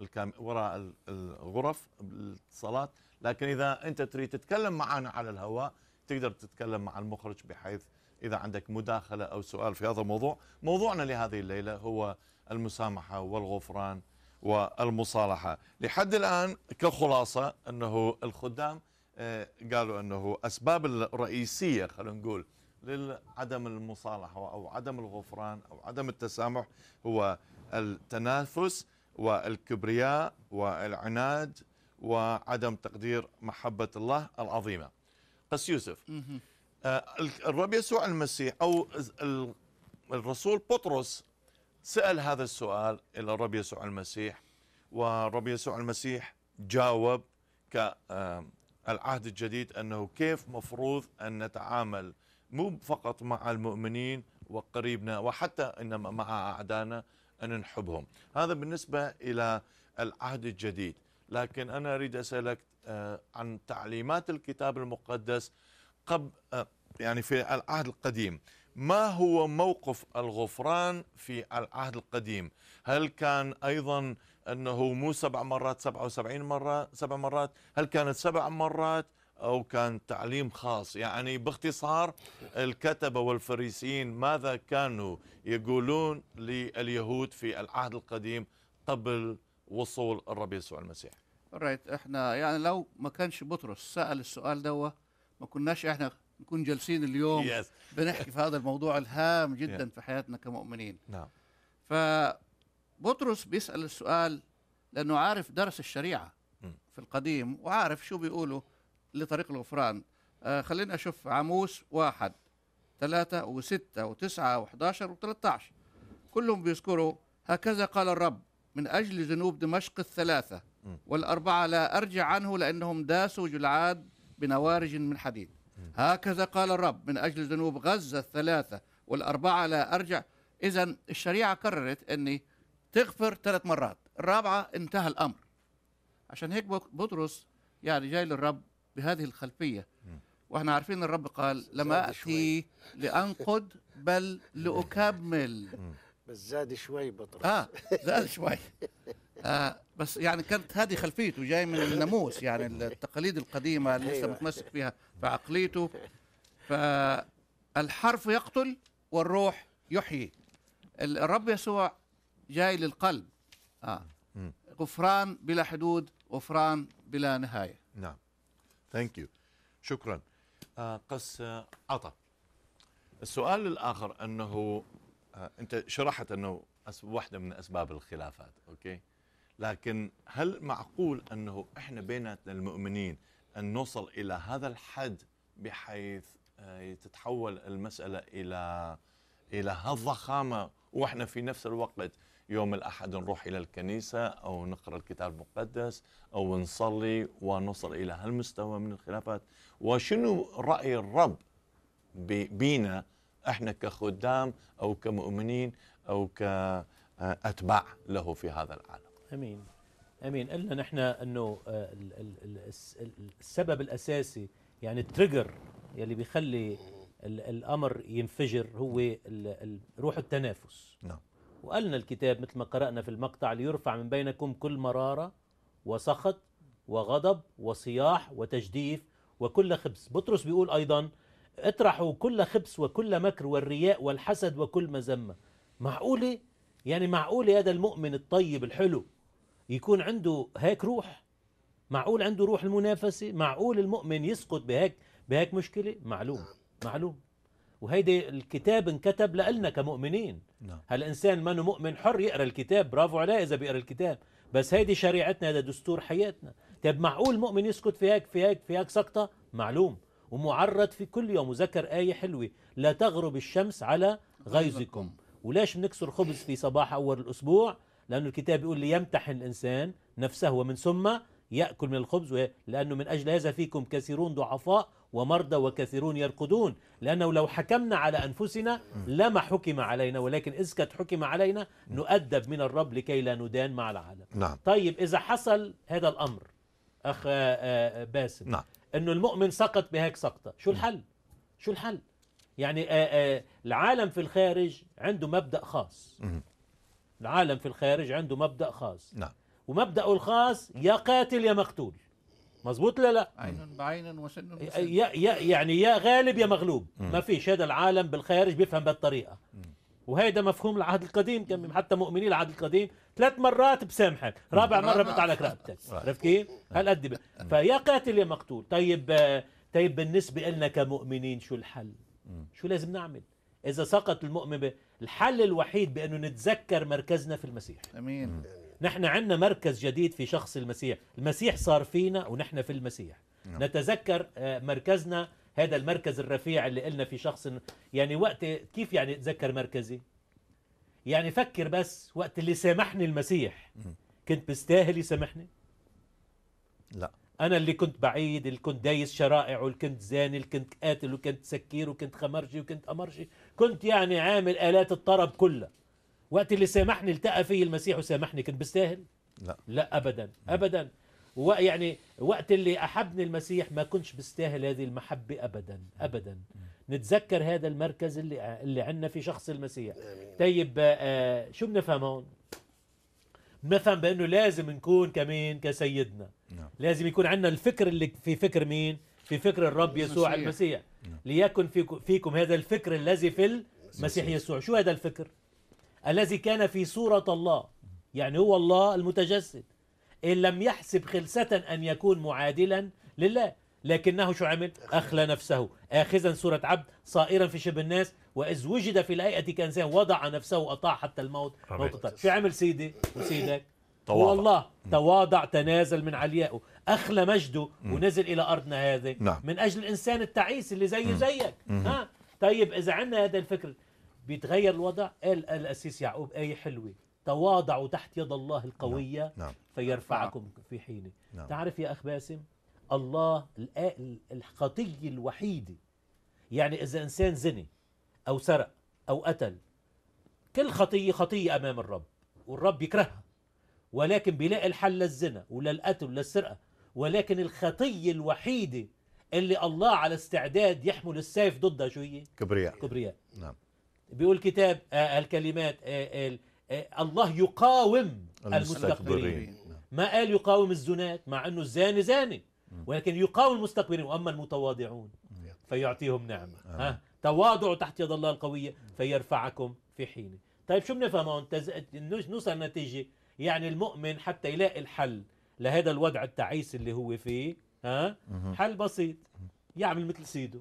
الكام وراء الغرف الصلاه لكن اذا انت تريد تتكلم معنا على الهواء تقدر تتكلم مع المخرج بحيث إذا عندك مداخلة أو سؤال في هذا الموضوع موضوعنا لهذه الليلة هو المسامحة والغفران والمصالحة لحد الآن كخلاصة أنه الخدام آه، قالوا أنه أسباب الرئيسية خلينا نقول لعدم المصالحة أو عدم الغفران أو عدم التسامح هو التنافس والكبرياء والعناد وعدم تقدير محبة الله العظيمة قس يوسف آه، الرب يسوع المسيح أو الرسول بطرس سأل هذا السؤال إلى الرب يسوع المسيح والرب يسوع المسيح جاوب كالعهد آه، الجديد أنه كيف مفروض أن نتعامل مو فقط مع المؤمنين وقريبنا وحتى إنما مع أعدائنا أن نحبهم هذا بالنسبة إلى العهد الجديد لكن أنا أريد أسألك آه، عن تعليمات الكتاب المقدس قبل آه، يعني في العهد القديم ما هو موقف الغفران في العهد القديم هل كان أيضا أنه مو سبع مرات سبعة وسبعين مرة سبع مرات هل كانت سبع مرات أو كان تعليم خاص يعني باختصار الكتبة والفريسيين ماذا كانوا يقولون لليهود في العهد القديم قبل وصول الرب يسوع المسيح رايت احنا يعني لو ما كانش بطرس سأل السؤال دوت ما كناش احنا نكون جالسين اليوم yes. بنحكي في هذا الموضوع الهام جدا yeah. في حياتنا كمؤمنين نعم no. بطرس بيسال السؤال لانه عارف درس الشريعه mm. في القديم وعارف شو بيقولوا لطريق الغفران آه خلينا اشوف عاموس واحد ثلاثة وستة وتسعة وحداشر وثلاثة كلهم بيذكروا هكذا قال الرب من أجل ذنوب دمشق الثلاثة والأربعة لا أرجع عنه لأنهم داسوا جلعاد بنوارج من حديد هكذا قال الرب من أجل ذنوب غزة الثلاثة والأربعة لا أرجع إذا الشريعة قررت أني تغفر ثلاث مرات الرابعة انتهى الأمر عشان هيك بطرس يعني جاي للرب بهذه الخلفية واحنا عارفين الرب قال لما أتي لأنقد بل لأكمل بس زاد شوي بطرس اه زاد شوي آه بس يعني كانت هذه خلفيته جاي من الناموس يعني التقاليد القديمه اللي لسه أيوة. متمسك فيها في عقليته فالحرف يقتل والروح يحيي الرب يسوع جاي للقلب اه غفران بلا حدود غفران بلا نهايه نعم ثانك يو شكرا آه قس آه، عطا السؤال الاخر انه آه انت شرحت انه واحده من اسباب الخلافات اوكي لكن هل معقول انه احنا بيناتنا المؤمنين ان نوصل الى هذا الحد بحيث آه، تتحول المساله الى الى هالضخامه واحنا في نفس الوقت يوم الاحد نروح الى الكنيسه او نقرا الكتاب المقدس او نصلي ونصل الى هالمستوى من الخلافات وشنو راي الرب بينا احنا كخدام او كمؤمنين او كاتباع له في هذا العالم امين امين قلنا نحن انه آه، السبب الاساسي يعني التريجر يلي بيخلي الامر ينفجر هو روح التنافس نعم وقالنا الكتاب مثل ما قرانا في المقطع ليرفع من بينكم كل مراره وسخط وغضب وصياح وتجديف وكل خبث بطرس بيقول ايضا اطرحوا كل خبث وكل مكر والرياء والحسد وكل مذمه معقوله يعني معقوله هذا المؤمن الطيب الحلو يكون عنده هيك روح معقول عنده روح المنافسة معقول المؤمن يسقط بهيك بهيك مشكلة معلوم معلوم وهيدي الكتاب انكتب لنا كمؤمنين نعم. هالإنسان ما مؤمن حر يقرا الكتاب برافو عليه اذا بيقرا الكتاب بس هيدي شريعتنا هذا دستور حياتنا طيب معقول مؤمن يسكت في هيك في هيك في هيك سقطه معلوم ومعرض في كل يوم وذكر آية حلوة لا تغرب الشمس على غيظكم وليش بنكسر خبز في صباح أول الأسبوع لأن الكتاب يقول ليمتحن الإنسان نفسه ومن ثم يأكل من الخبز لأنه من أجل هذا فيكم كثيرون ضعفاء ومرضى وكثيرون يرقدون لأنه لو حكمنا على أنفسنا لما حكم علينا ولكن إذ قد حكم علينا نؤدب من الرب لكي لا ندان مع العالم نعم. طيب إذا حصل هذا الأمر أخ آه، آه، باسم نعم. أنه المؤمن سقط بهيك سقطة شو الحل؟ شو الحل؟ يعني آه، العالم في الخارج عنده مبدأ خاص العالم في الخارج عنده مبدأ خاص نعم ومبدأه الخاص يا قاتل يا مقتول مظبوط لا لا عينا بعينا وسن يا يا يعني يا غالب يا مغلوب ما فيش هذا العالم بالخارج بيفهم بهالطريقه وهيدا مفهوم العهد القديم كان حتى مؤمني العهد القديم ثلاث مرات بسامحك رابع مره بقطع لك رقبتك عرفت كيف نعم. هالقد قد نعم. فيا قاتل يا مقتول طيب طيب بالنسبه لنا كمؤمنين شو الحل شو لازم نعمل اذا سقط المؤمن الحل الوحيد بأنه نتذكر مركزنا في المسيح أمين نحن عندنا مركز جديد في شخص المسيح المسيح صار فينا ونحن في المسيح نعم. نتذكر آه، مركزنا هذا المركز الرفيع اللي قلنا في شخص يعني وقت كيف يعني اتذكر مركزي يعني فكر بس وقت اللي سامحني المسيح كنت بستاهل يسامحني لا انا اللي كنت بعيد اللي كنت دايس شرائع واللي كنت زاني اللي كنت قاتل وكنت سكير وكنت خمرجي وكنت امرجي كنت يعني عامل آلات الطرب كلها وقت اللي سامحني التقى فيه المسيح وسامحني كنت بستاهل لا لا أبدا أبدا ويعني وقت اللي أحبني المسيح ما كنتش بستاهل هذه المحبة أبدا أبدا نتذكر هذا المركز اللي اللي عندنا في شخص المسيح طيب آه, آه، شو بنفهم هون بنفهم بأنه لازم نكون كمين كسيدنا نعم. لازم يكون عندنا الفكر اللي في فكر مين في فكر الرب يسوع المسيح نعم. ليكن فيكم هذا الفكر الذي في المسيح يسوع شو هذا الفكر الذي كان في صورة الله يعني هو الله المتجسد إن لم يحسب خلسة أن يكون معادلا لله لكنه شو عمل أخلى نفسه آخذا صورة عبد صائرا في شبه الناس وإذ وجد في الهيئة كإنسان وضع نفسه أطاع حتى الموت موت شو عمل سيدي وسيدك تواضع. هو الله تواضع تنازل من عليائه أخلى مجده ونزل إلى أرضنا هذه نعم. من أجل الإنسان التعيس اللي زيه زيك ها طيب إذا عندنا هذا الفكر بيتغير الوضع قال الأسيس يعقوب آية حلوة تواضعوا تحت يد الله القوية نعم. نعم. فيرفعكم في حينه نعم. تعرف يا أخ باسم الله الخطية الوحيدة يعني إذا إنسان زني أو سرق أو قتل كل خطية خطية أمام الرب والرب يكرهها ولكن بيلاقي الحل للزنا وللقتل وللسرقة ولكن الخطية الوحيدة اللي الله على استعداد يحمل السيف ضدها شو هي؟ كبرياء كبرياء نعم بيقول كتاب آه الكلمات آه آه الله يقاوم المستكبرين نعم. ما قال يقاوم الزنات مع انه الزاني زاني ولكن يقاوم المستكبرين واما المتواضعون نعم. فيعطيهم نعمه آه. ها تواضعوا تحت يد الله القويه فيرفعكم في حينه طيب شو بنفهم هون نوصل نتيجه يعني المؤمن حتى يلاقي الحل لهذا الوضع التعيس اللي هو فيه ها حل بسيط يعمل مثل سيده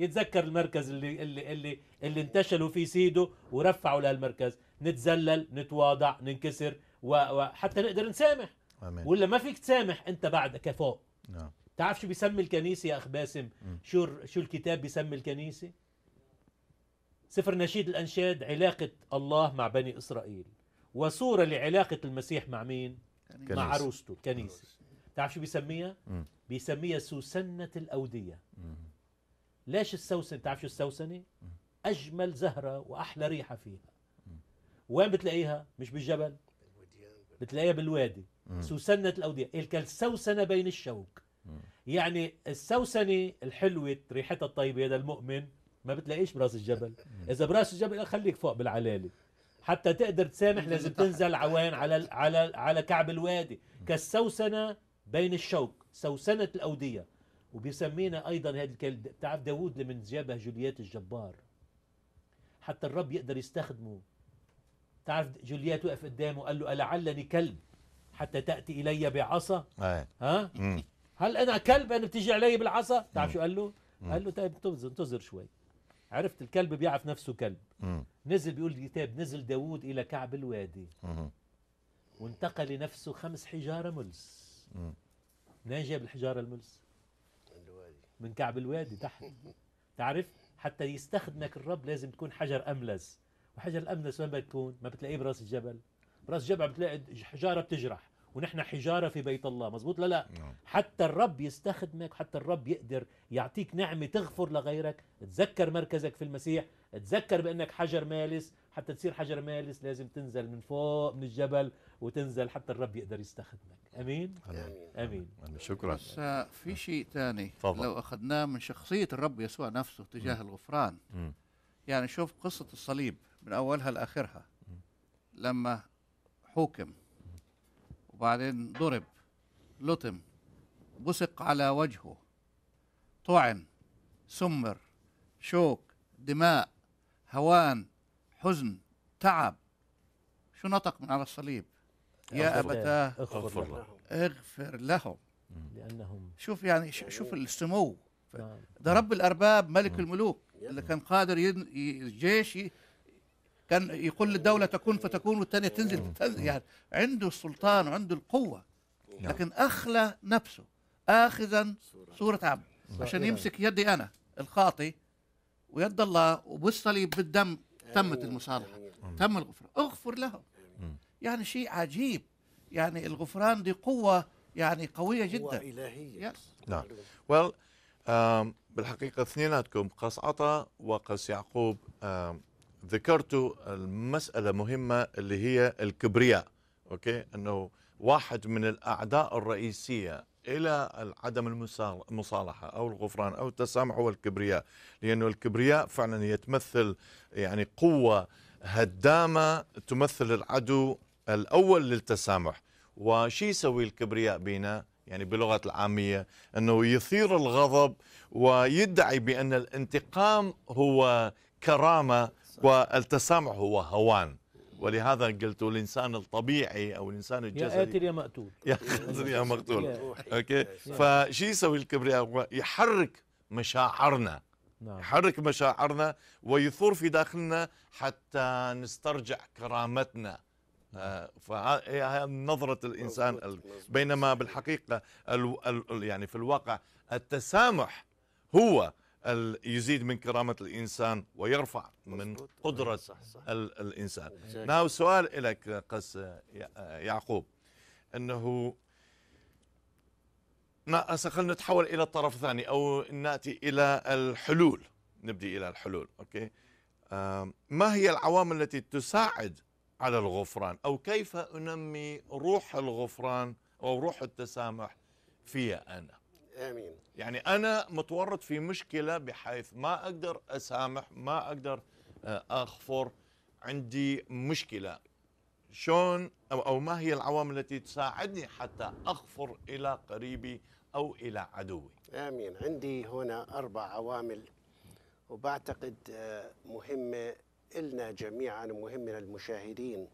يتذكر المركز اللي اللي اللي اللي انتشلوا فيه سيده ورفعوا لهالمركز نتذلل نتواضع ننكسر وحتى نقدر نسامح أمين. ولا ما فيك تسامح انت بعد كفوق نعم تعرف شو بيسمي الكنيسه يا اخ باسم شو شو الكتاب بيسمي الكنيسه سفر نشيد الانشاد علاقه الله مع بني اسرائيل وصوره لعلاقه المسيح مع مين مع عروسته كنيسة تعرف شو بيسميها؟ بيسميها سوسنة الأودية ليش السوسنة؟ تعرف شو السوسنة؟ أجمل زهرة وأحلى ريحة فيها وين بتلاقيها؟ مش بالجبل بتلاقيها بالوادي سوسنة الأودية السوسنة إيه بين الشوك يعني السوسنة الحلوة ريحتها الطيبة هذا المؤمن ما بتلاقيش براس الجبل إذا براس الجبل خليك فوق بالعلالي حتى تقدر تسامح لازم تنزل عوان على على على كعب الوادي كالسوسنه بين الشوك سوسنه الاوديه وبيسمينا ايضا هذا الكلمه بتعرف داوود لمن جابه جوليات الجبار حتى الرب يقدر يستخدمه تعرف جوليات وقف قدامه قال له ألعلني كلب حتى تأتي إلي بعصا آه. ها هل أنا كلب أنا بتيجي علي بالعصا تعرف شو قال له قال له طيب انتظر شوي عرفت الكلب بيعرف نفسه كلب مم. نزل بيقول الكتاب نزل داوود إلى كعب الوادي وانتقل وانتقى لنفسه خمس حجارة ملس منين جاب الحجارة الملس الوادي. من كعب الوادي تحت تعرف حتى يستخدمك الرب لازم تكون حجر أملس وحجر الأملس وين بتكون ما بتلاقيه براس الجبل براس الجبل بتلاقي حجارة بتجرح ونحن حجاره في بيت الله مزبوط لا لا نعم. حتى الرب يستخدمك حتى الرب يقدر يعطيك نعمه تغفر لغيرك تذكر مركزك في المسيح تذكر بانك حجر مالس حتى تصير حجر مالس لازم تنزل من فوق من الجبل وتنزل حتى الرب يقدر يستخدمك امين امين, أمين. شكرا آه، في نعم. شيء ثاني لو اخذناه من شخصيه الرب يسوع نفسه تجاه الغفران يعني شوف قصه الصليب من اولها لاخرها لما حكم وبعدين ضرب لطم بصق على وجهه طعن سمر شوك دماء هوان حزن تعب شو نطق من على الصليب يا أبتاه اغفر لهم اغفر لهم لأنهم شوف يعني شوف نعم. السمو نعم. ده رب الأرباب ملك الملوك اللي كان نعم. قادر الجيش كان يقول للدولة تكون فتكون والثانية تنزل يعني عنده السلطان وعنده القوة نعم. لكن أخلى نفسه آخذا صورة عبد عشان يمسك يدي أنا الخاطي ويد الله وبالصليب بالدم تمت المصالحة تم الغفران اغفر لهم يعني شيء عجيب يعني الغفران دي قوة يعني قوية جدا إلهية نعم well um, بالحقيقة اثنيناتكم قص عطا وقص يعقوب um, ذكرتوا المسألة مهمة اللي هي الكبرياء أوكي أنه واحد من الأعداء الرئيسية إلى عدم المصالحة أو الغفران أو التسامح هو الكبرياء لأنه الكبرياء فعلا يتمثل يعني قوة هدامة تمثل العدو الأول للتسامح وشي يسوي الكبرياء بينا يعني بلغة العامية أنه يثير الغضب ويدعي بأن الانتقام هو كرامة والتسامح هو هوان ولهذا قلت الانسان الطبيعي او الانسان الجسدي يا قاتل يا مقتول يا قاتل يا مقتول اوكي فشي يسوي الكبرياء يحرك مشاعرنا نعم. يحرك مشاعرنا ويثور في داخلنا حتى نسترجع كرامتنا آه، فهي نظرة الإنسان بينما بالحقيقة يعني في الواقع التسامح هو يزيد من كرامة الإنسان ويرفع من قدرة صح صح. الإنسان ناو سؤال لك قس يعقوب أنه خلينا نتحول إلى الطرف الثاني أو نأتي إلى الحلول نبدي إلى الحلول أوكي ما هي العوامل التي تساعد على الغفران أو كيف أنمي روح الغفران أو روح التسامح في أنا امين يعني انا متورط في مشكله بحيث ما اقدر اسامح ما اقدر اغفر آه، عندي مشكله شلون أو, او ما هي العوامل التي تساعدني حتى اغفر الى قريبي او الى عدوي امين عندي هنا اربع عوامل وبعتقد آه، مهمه إلنا جميعا مهمة للمشاهدين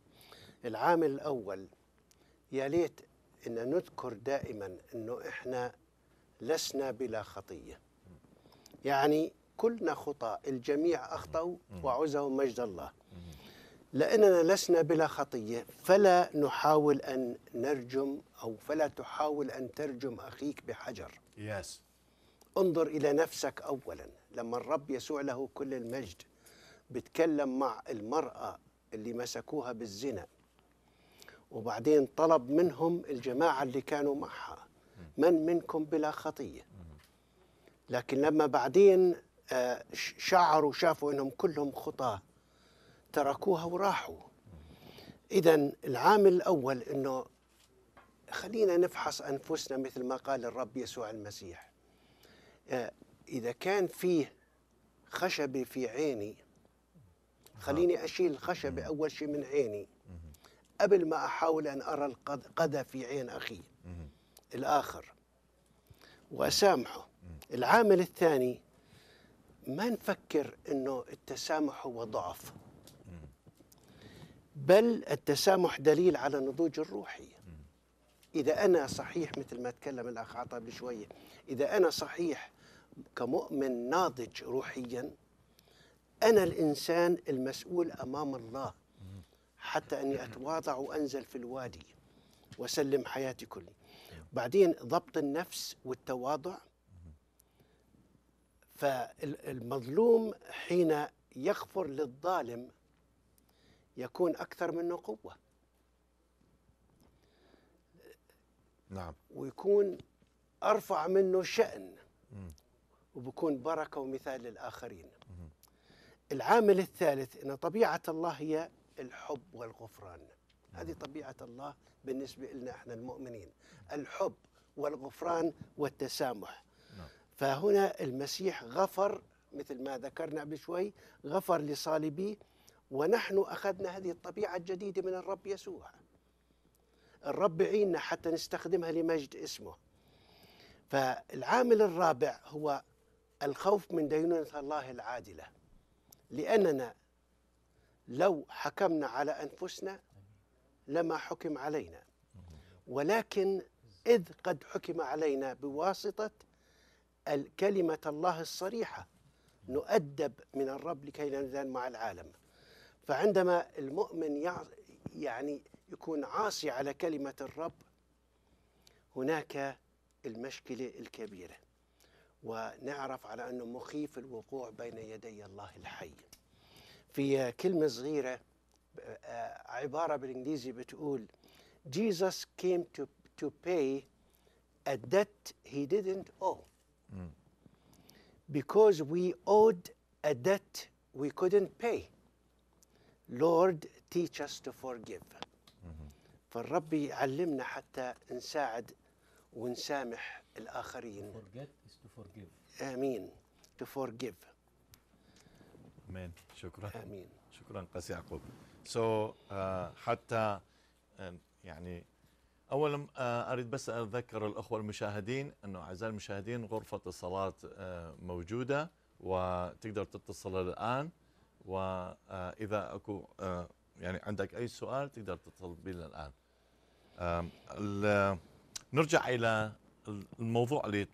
العامل الأول يا ليت أن نذكر دائما أنه إحنا لسنا بلا خطية يعني كلنا خطاء الجميع أخطأوا وعزوا مجد الله لأننا لسنا بلا خطية فلا نحاول أن نرجم أو فلا تحاول أن ترجم أخيك بحجر يس انظر إلى نفسك أولا لما الرب يسوع له كل المجد بتكلم مع المرأة اللي مسكوها بالزنا وبعدين طلب منهم الجماعة اللي كانوا معها من منكم بلا خطيه لكن لما بعدين آه، شعروا شافوا انهم كلهم خطاه تركوها وراحوا اذا العامل الاول انه خلينا نفحص انفسنا مثل ما قال الرب يسوع المسيح آه، اذا كان فيه خشبه في عيني خليني اشيل الخشبه اول شيء من عيني قبل ما احاول ان ارى القذى في عين اخي الآخر وأسامحه العامل الثاني ما نفكر أنه التسامح هو ضعف بل التسامح دليل على نضوج الروحي إذا أنا صحيح مثل ما تكلم الأخ عطا قبل شوية إذا أنا صحيح كمؤمن ناضج روحيا أنا الإنسان المسؤول أمام الله حتى أني أتواضع وأنزل في الوادي وسلم حياتي كلي بعدين ضبط النفس والتواضع فالمظلوم حين يغفر للظالم يكون أكثر منه قوة نعم ويكون أرفع منه شأن وبكون بركة ومثال للآخرين العامل الثالث أن طبيعة الله هي الحب والغفران هذه طبيعة الله بالنسبة لنا احنا المؤمنين الحب والغفران والتسامح نعم. فهنا المسيح غفر مثل ما ذكرنا قبل شوي غفر لصالبيه ونحن أخذنا هذه الطبيعة الجديدة من الرب يسوع الرب يعيننا حتى نستخدمها لمجد اسمه فالعامل الرابع هو الخوف من دينونة الله العادلة لأننا لو حكمنا على أنفسنا لما حكم علينا ولكن إذ قد حكم علينا بواسطة كلمة الله الصريحة نؤدب من الرب لكي لا نزال مع العالم فعندما المؤمن يعني يكون عاصي على كلمة الرب هناك المشكلة الكبيرة ونعرف على أنه مخيف الوقوع بين يدي الله الحي في كلمة صغيرة عبارة بالإنجليزي بتقول Jesus came to, to pay a debt he didn't owe mm. because we owed a debt we couldn't pay Lord teach us to forgive hmm. فالرب يعلمنا حتى نساعد ونسامح الآخرين to forget is to forgive آمين to forgive آمين شكرا آمين شكرا قس يعقوب سو so, uh, حتى يعني اولا آه، اريد بس اذكر الاخوه المشاهدين انه اعزائي المشاهدين غرفه الصلاه آه، موجوده وتقدر تتصل الان واذا اكو يعني عندك اي سؤال تقدر تتصل بنا الان نرجع الى الموضوع اللي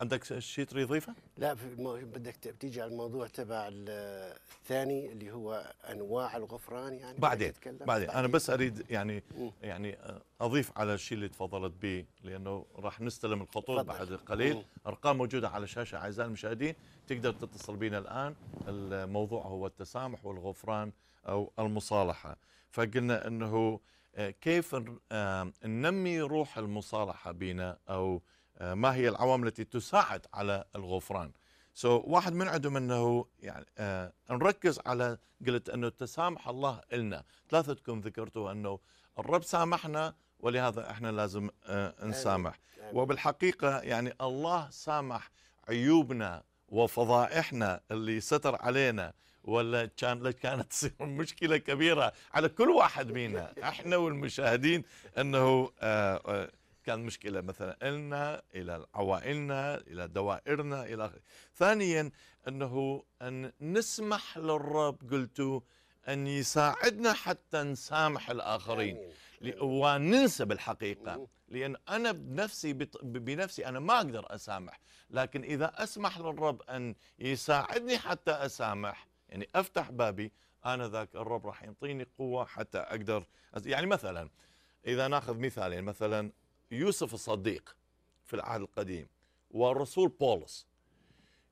عندك شيء تريد تضيفه؟ لا بدك تيجي على الموضوع تبع الثاني اللي هو انواع الغفران يعني بعدين بعدين, بعدين انا بس اريد يعني مم. يعني اضيف على الشيء اللي تفضلت به لانه راح نستلم الخطوط بعد قليل ارقام موجوده على الشاشه اعزائي المشاهدين تقدر تتصل بنا الان الموضوع هو التسامح والغفران او المصالحه فقلنا انه آه، كيف آه، ننمي روح المصالحة بينا أو آه، ما هي العوامل التي تساعد على الغفران سو so, واحد من عندهم انه يعني آه نركز على قلت انه تسامح الله النا ثلاثتكم ذكرتوا انه الرب سامحنا ولهذا احنا لازم آه نسامح وبالحقيقه يعني الله سامح عيوبنا وفضائحنا اللي ستر علينا ولا كان كانت تصير مشكله كبيره على كل واحد منا احنا والمشاهدين انه آه، آه، كان مشكله مثلا النا الى عوائلنا الى دوائرنا الى ثانيا انه ان نسمح للرب قلتوا ان يساعدنا حتى نسامح الاخرين وننسى بالحقيقه لان انا بنفسي بنفسي انا ما اقدر اسامح لكن اذا اسمح للرب ان يساعدني حتى اسامح يعني افتح بابي انا ذاك الرب راح يعطيني قوه حتى اقدر يعني مثلا اذا ناخذ مثالين يعني مثلا يوسف الصديق في العهد القديم والرسول بولس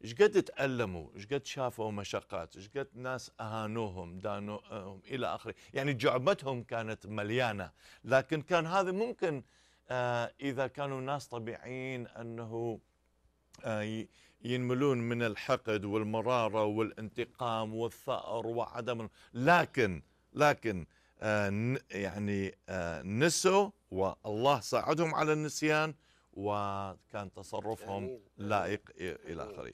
ايش قد تألموا ايش قد شافوا مشقات ايش قد ناس اهانوهم دانوهم الى اخره يعني جعبتهم كانت مليانه لكن كان هذا ممكن آه اذا كانوا ناس طبيعيين انه آه ينملون من الحقد والمرارة والانتقام والثأر وعدم لكن لكن آه يعني آه نسوا والله ساعدهم على النسيان وكان تصرفهم لائق إلى آخره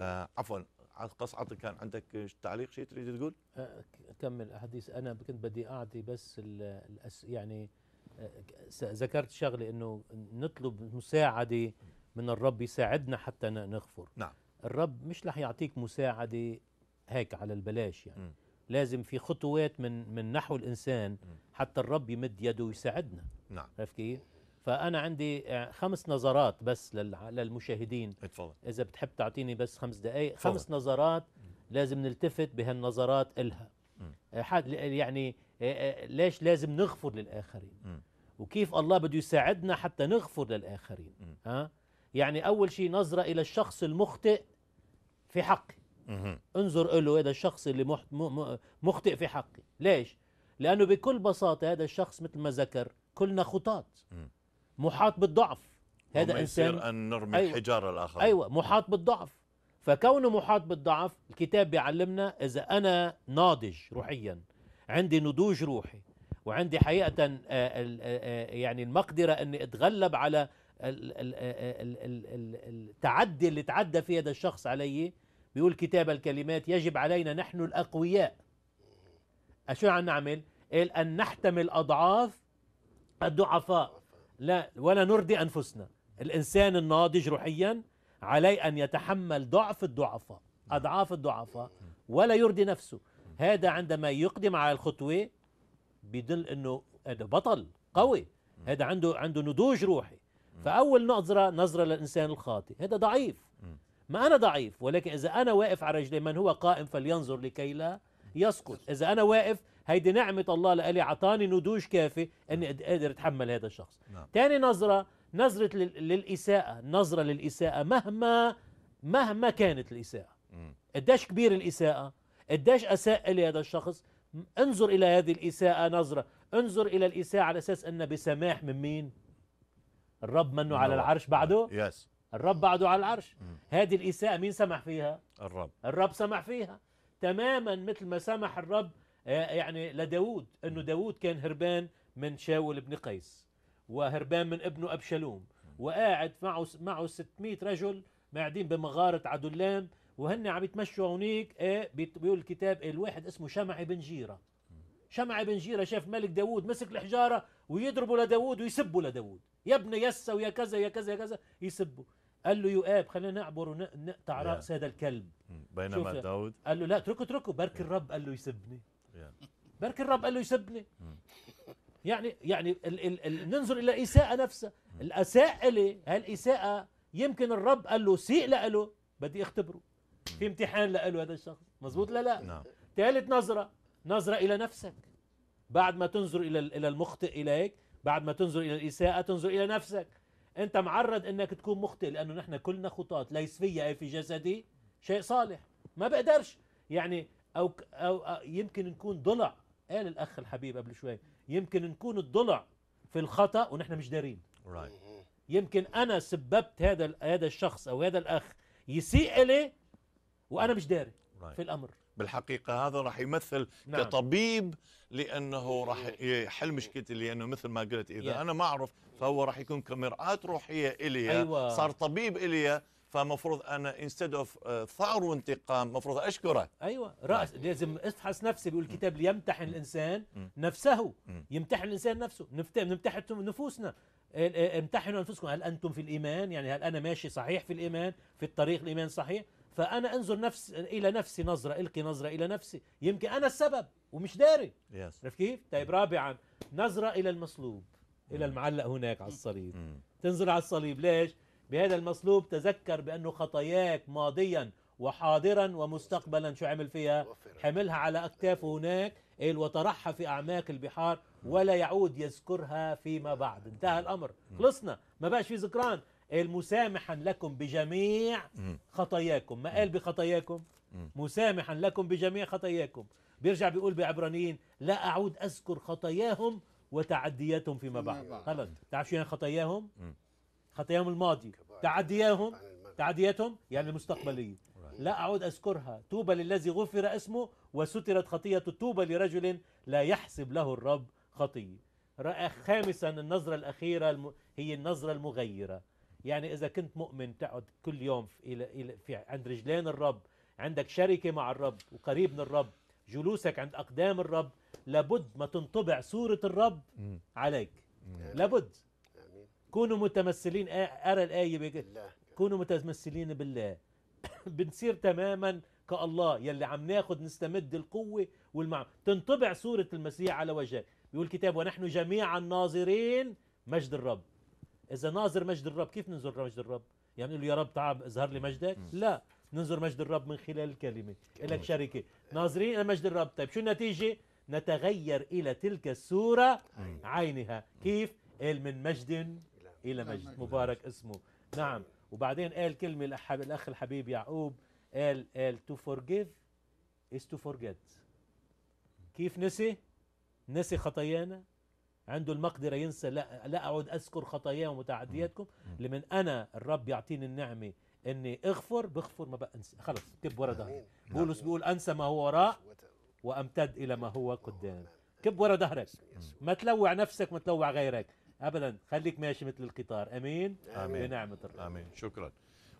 آه عفوا قص كان عندك تعليق شيء تريد تقول؟ أكمل أحاديث أنا كنت بدي أعطي بس يعني آه، ذكرت شغلة أنه نطلب مساعدة من الرب يساعدنا حتى نغفر نعم الرب مش رح يعطيك مساعدة هيك على البلاش يعني م. لازم في خطوات من من نحو الإنسان م. حتى الرب يمد يده ويساعدنا نعم عرفت كيف؟ فأنا عندي آه، خمس نظرات بس للمشاهدين اتفضل إذا بتحب تعطيني بس خمس دقايق اتفضل. خمس نظرات لازم نلتفت بهالنظرات إلها آه، حد يعني آه، ليش لازم نغفر للآخرين م. وكيف الله بده يساعدنا حتى نغفر للآخرين م. ها يعني أول شيء نظرة إلى الشخص المخطئ في حقي انظر له هذا الشخص اللي مخطئ في حقي ليش؟ لأنه بكل بساطة هذا الشخص مثل ما ذكر كلنا خطاة محاط بالضعف هذا إنسان أن نرمي أيوة الحجارة الآخر أيوة محاط بالضعف فكونه محاط بالضعف الكتاب بيعلمنا إذا أنا ناضج روحيا عندي نضوج روحي وعندي حقيقة آه، آه، آه، يعني المقدرة أني أتغلب على التعدي اللي تعدى فيه هذا الشخص علي بيقول كتاب الكلمات يجب علينا نحن الأقوياء شو عم نعمل؟ قال أن نحتمل أضعاف الضعفاء لا ولا نرضي أنفسنا الإنسان الناضج روحيا عليه أن يتحمل ضعف الضعفاء أضعاف الضعفاء ولا يرضي نفسه هذا عندما يقدم على الخطوة بدل أنه هذا بطل قوي هذا عنده عنده نضوج روحي فأول نظرة نظرة للإنسان الخاطئ هذا ضعيف ما أنا ضعيف ولكن إذا أنا واقف على رجلي من هو قائم فلينظر لكي لا يسقط إذا أنا واقف هيدي نعمة الله لألي اعطاني نضوج كافي أني نعم. قادر أتحمل هذا الشخص نعم. نظرة نظرة للإساءة نظرة للإساءة مهما مهما كانت الإساءة قديش كبير الإساءة قديش أساء لي هذا الشخص انظر إلى هذه الإساءة نظرة انظر إلى الإساءة على أساس أنها بسماح من مين الرب منه على العرش بعده يس الرب بعده على العرش هذه الإساءة مين سمح فيها الرب الرب سمح فيها تماما مثل ما سمح الرب آه، يعني لداود أنه داود كان هربان من شاول بن قيس وهربان من ابنه أبشلوم وقاعد معه معه 600 رجل قاعدين بمغارة عدلام وهن عم يتمشوا هونيك ايه بيقول الكتاب الواحد اسمه شمعي بن جيره شمعي بن جيره شاف ملك داوود مسك الحجاره ويضربوا لداود ويسبوا لداود يا ابن يسا ويا كذا يا كذا يا كذا يسبوا قال له يؤاب خلينا نعبر ونقطع راس هذا الكلب بينما داود قال له لا اتركه اتركه برك الرب قال له يسبني برك الرب قال له يسبني يعني يعني ال ال ال ننظر الى الاساءه نفسها الاساءه لي هالاساءه يمكن الرب قال له سيء له بدي اختبره في امتحان له هذا الشخص مزبوط لا لا نعم. ثالث نظره نظره الى نفسك بعد ما تنظر الى الى المخطئ اليك بعد ما تنظر الى الاساءه تنظر الى نفسك انت معرض انك تكون مخطئ لانه نحن كلنا خطاة ليس في اي في جسدي شيء صالح ما بقدرش يعني او او يمكن نكون ضلع قال إيه الاخ الحبيب قبل شوي يمكن نكون الضلع في الخطا ونحن مش دارين يمكن انا سببت هذا هذا الشخص او هذا الاخ يسيء لي وانا مش داري في الامر بالحقيقه هذا راح يمثل نعم. كطبيب لانه إيه، راح إيه. يحل إيه. مشكلتي لانه مثل ما قلت اذا انا ما اعرف فهو راح يكون كمراه روحيه الي أيوة. صار طبيب الي فمفروض انا انستد اوف آه، ثار وانتقام مفروض اشكره ايوه راس نعم. لازم افحص نفسي بيقول الكتاب ليمتحن الانسان نفسه يمتحن الانسان نفسه نمتحن نفوسنا امتحنوا انفسكم هل انتم في الايمان يعني هل انا ماشي صحيح في الايمان في الطريق الايمان صحيح فأنا أنظر نفس إلى نفسي نظرة ألقي نظرة إلى نفسي يمكن أنا السبب ومش داري عرفت كيف؟ طيب رابعا نظرة إلى المصلوب إلى المعلق هناك على الصليب تنظر على الصليب ليش؟ بهذا المصلوب تذكر بأنه خطاياك ماضيا وحاضرا ومستقبلا شو عمل فيها حملها على أكتافه هناك وطرحها في أعماق البحار ولا يعود يذكرها فيما بعد انتهى الأمر خلصنا ما بقاش في ذكران قال مسامحا لكم بجميع خطاياكم ما قال بخطاياكم مسامحا لكم بجميع خطاياكم بيرجع بيقول بعبرانيين لا أعود أذكر خطاياهم وتعدياتهم فيما بعد خلص تعرف شو يعني خطاياهم خطاياهم الماضي تعدياهم تعدياتهم يعني المستقبلية لا أعود أذكرها توبة للذي غفر اسمه وسترت خطية التوبة لرجل لا يحسب له الرب خطية خامسا النظرة الأخيرة هي النظرة المغيرة يعني إذا كنت مؤمن تقعد كل يوم في, في عند رجلين الرب عندك شركة مع الرب وقريب من الرب جلوسك عند أقدام الرب لابد ما تنطبع صورة الرب عليك لابد كونوا متمثلين أرى الآية كونوا متمثلين بالله بنصير تماما كالله يلي عم ناخذ نستمد القوة والمع تنطبع صورة المسيح على وجهك بيقول الكتاب ونحن جميعا ناظرين مجد الرب اذا ناظر مجد الرب كيف ننظر مجد الرب يعني له يا رب تعب اظهر لي مجدك لا ننظر مجد الرب من خلال الكلمه لك شركه ناظرين الى مجد الرب طيب شو النتيجه نتغير الى تلك الصوره عينها كيف قال من مجد الى مجد مبارك اسمه نعم وبعدين قال كلمه الاخ الحبيب يعقوب قال قال تو فورجيف از تو فورجيت كيف نسي نسي خطايانا عنده المقدرة ينسى لا, لا أعود أذكر خطاياهم وتعدياتكم لمن أنا الرب يعطيني النعمة إني أغفر بغفر ما بقى أنسى خلص كب ورا ظهري بولس نعم. بيقول أنسى ما هو وراء وأمتد إلى ما هو قدام كب ورا ظهرك ما تلوع نفسك ما تلوع غيرك أبدا خليك ماشي مثل القطار أمين آمين بنعمة الرب آمين شكرا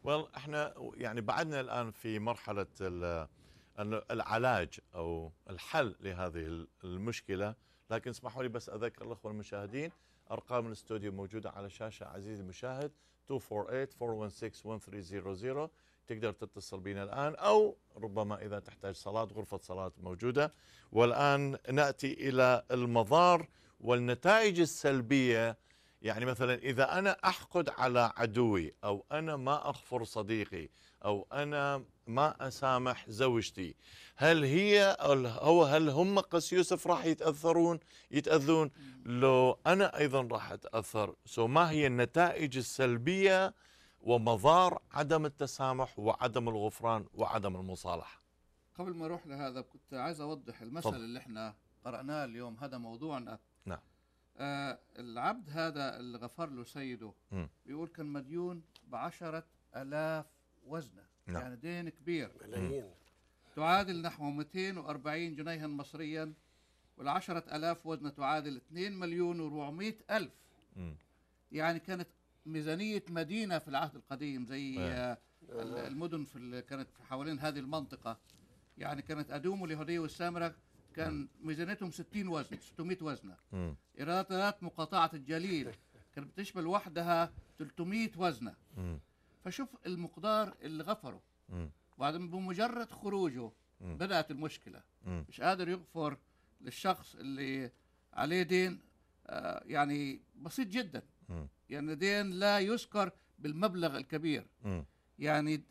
well, احنا يعني بعدنا الآن في مرحلة العلاج أو الحل لهذه المشكلة لكن اسمحوا لي بس اذكر الاخوه المشاهدين ارقام الاستوديو موجوده على الشاشه عزيزي المشاهد 248-416-1300 تقدر تتصل بنا الان او ربما اذا تحتاج صلاه غرفه صلاه موجوده والان ناتي الى المضار والنتائج السلبيه يعني مثلا اذا انا احقد على عدوي او انا ما اغفر صديقي او انا ما أسامح زوجتي هل هي أو هل هم قس يوسف راح يتأثرون يتأذون لو أنا أيضا راح أتأثر سو ما هي النتائج السلبية ومضار عدم التسامح وعدم الغفران وعدم المصالحة قبل ما اروح لهذا كنت عايز اوضح المثل طب. اللي احنا قرأناه اليوم هذا موضوعنا نعم آه العبد هذا اللي غفر له سيده م. بيقول كان مديون بعشرة ألاف وزنه نعم. يعني دين كبير ملايين تعادل نحو 240 جنيها مصريا والعشرة ألاف وزنة تعادل 2 مليون و400 ألف م. يعني كانت ميزانية مدينة في العهد القديم زي آه. آه. المدن في كانت حوالين هذه المنطقة يعني كانت أدوم واليهودية والسامرة كان ميزانيتهم 60 وزن 600 وزنة إيرادات مقاطعة الجليل كانت بتشمل وحدها 300 وزنة م. فشوف المقدار اللي غفره وبعدين بمجرد خروجه بدأت المشكلة مش قادر يغفر للشخص اللي عليه دين آه، يعني بسيط جدا يعني دين لا يذكر بالمبلغ الكبير يعني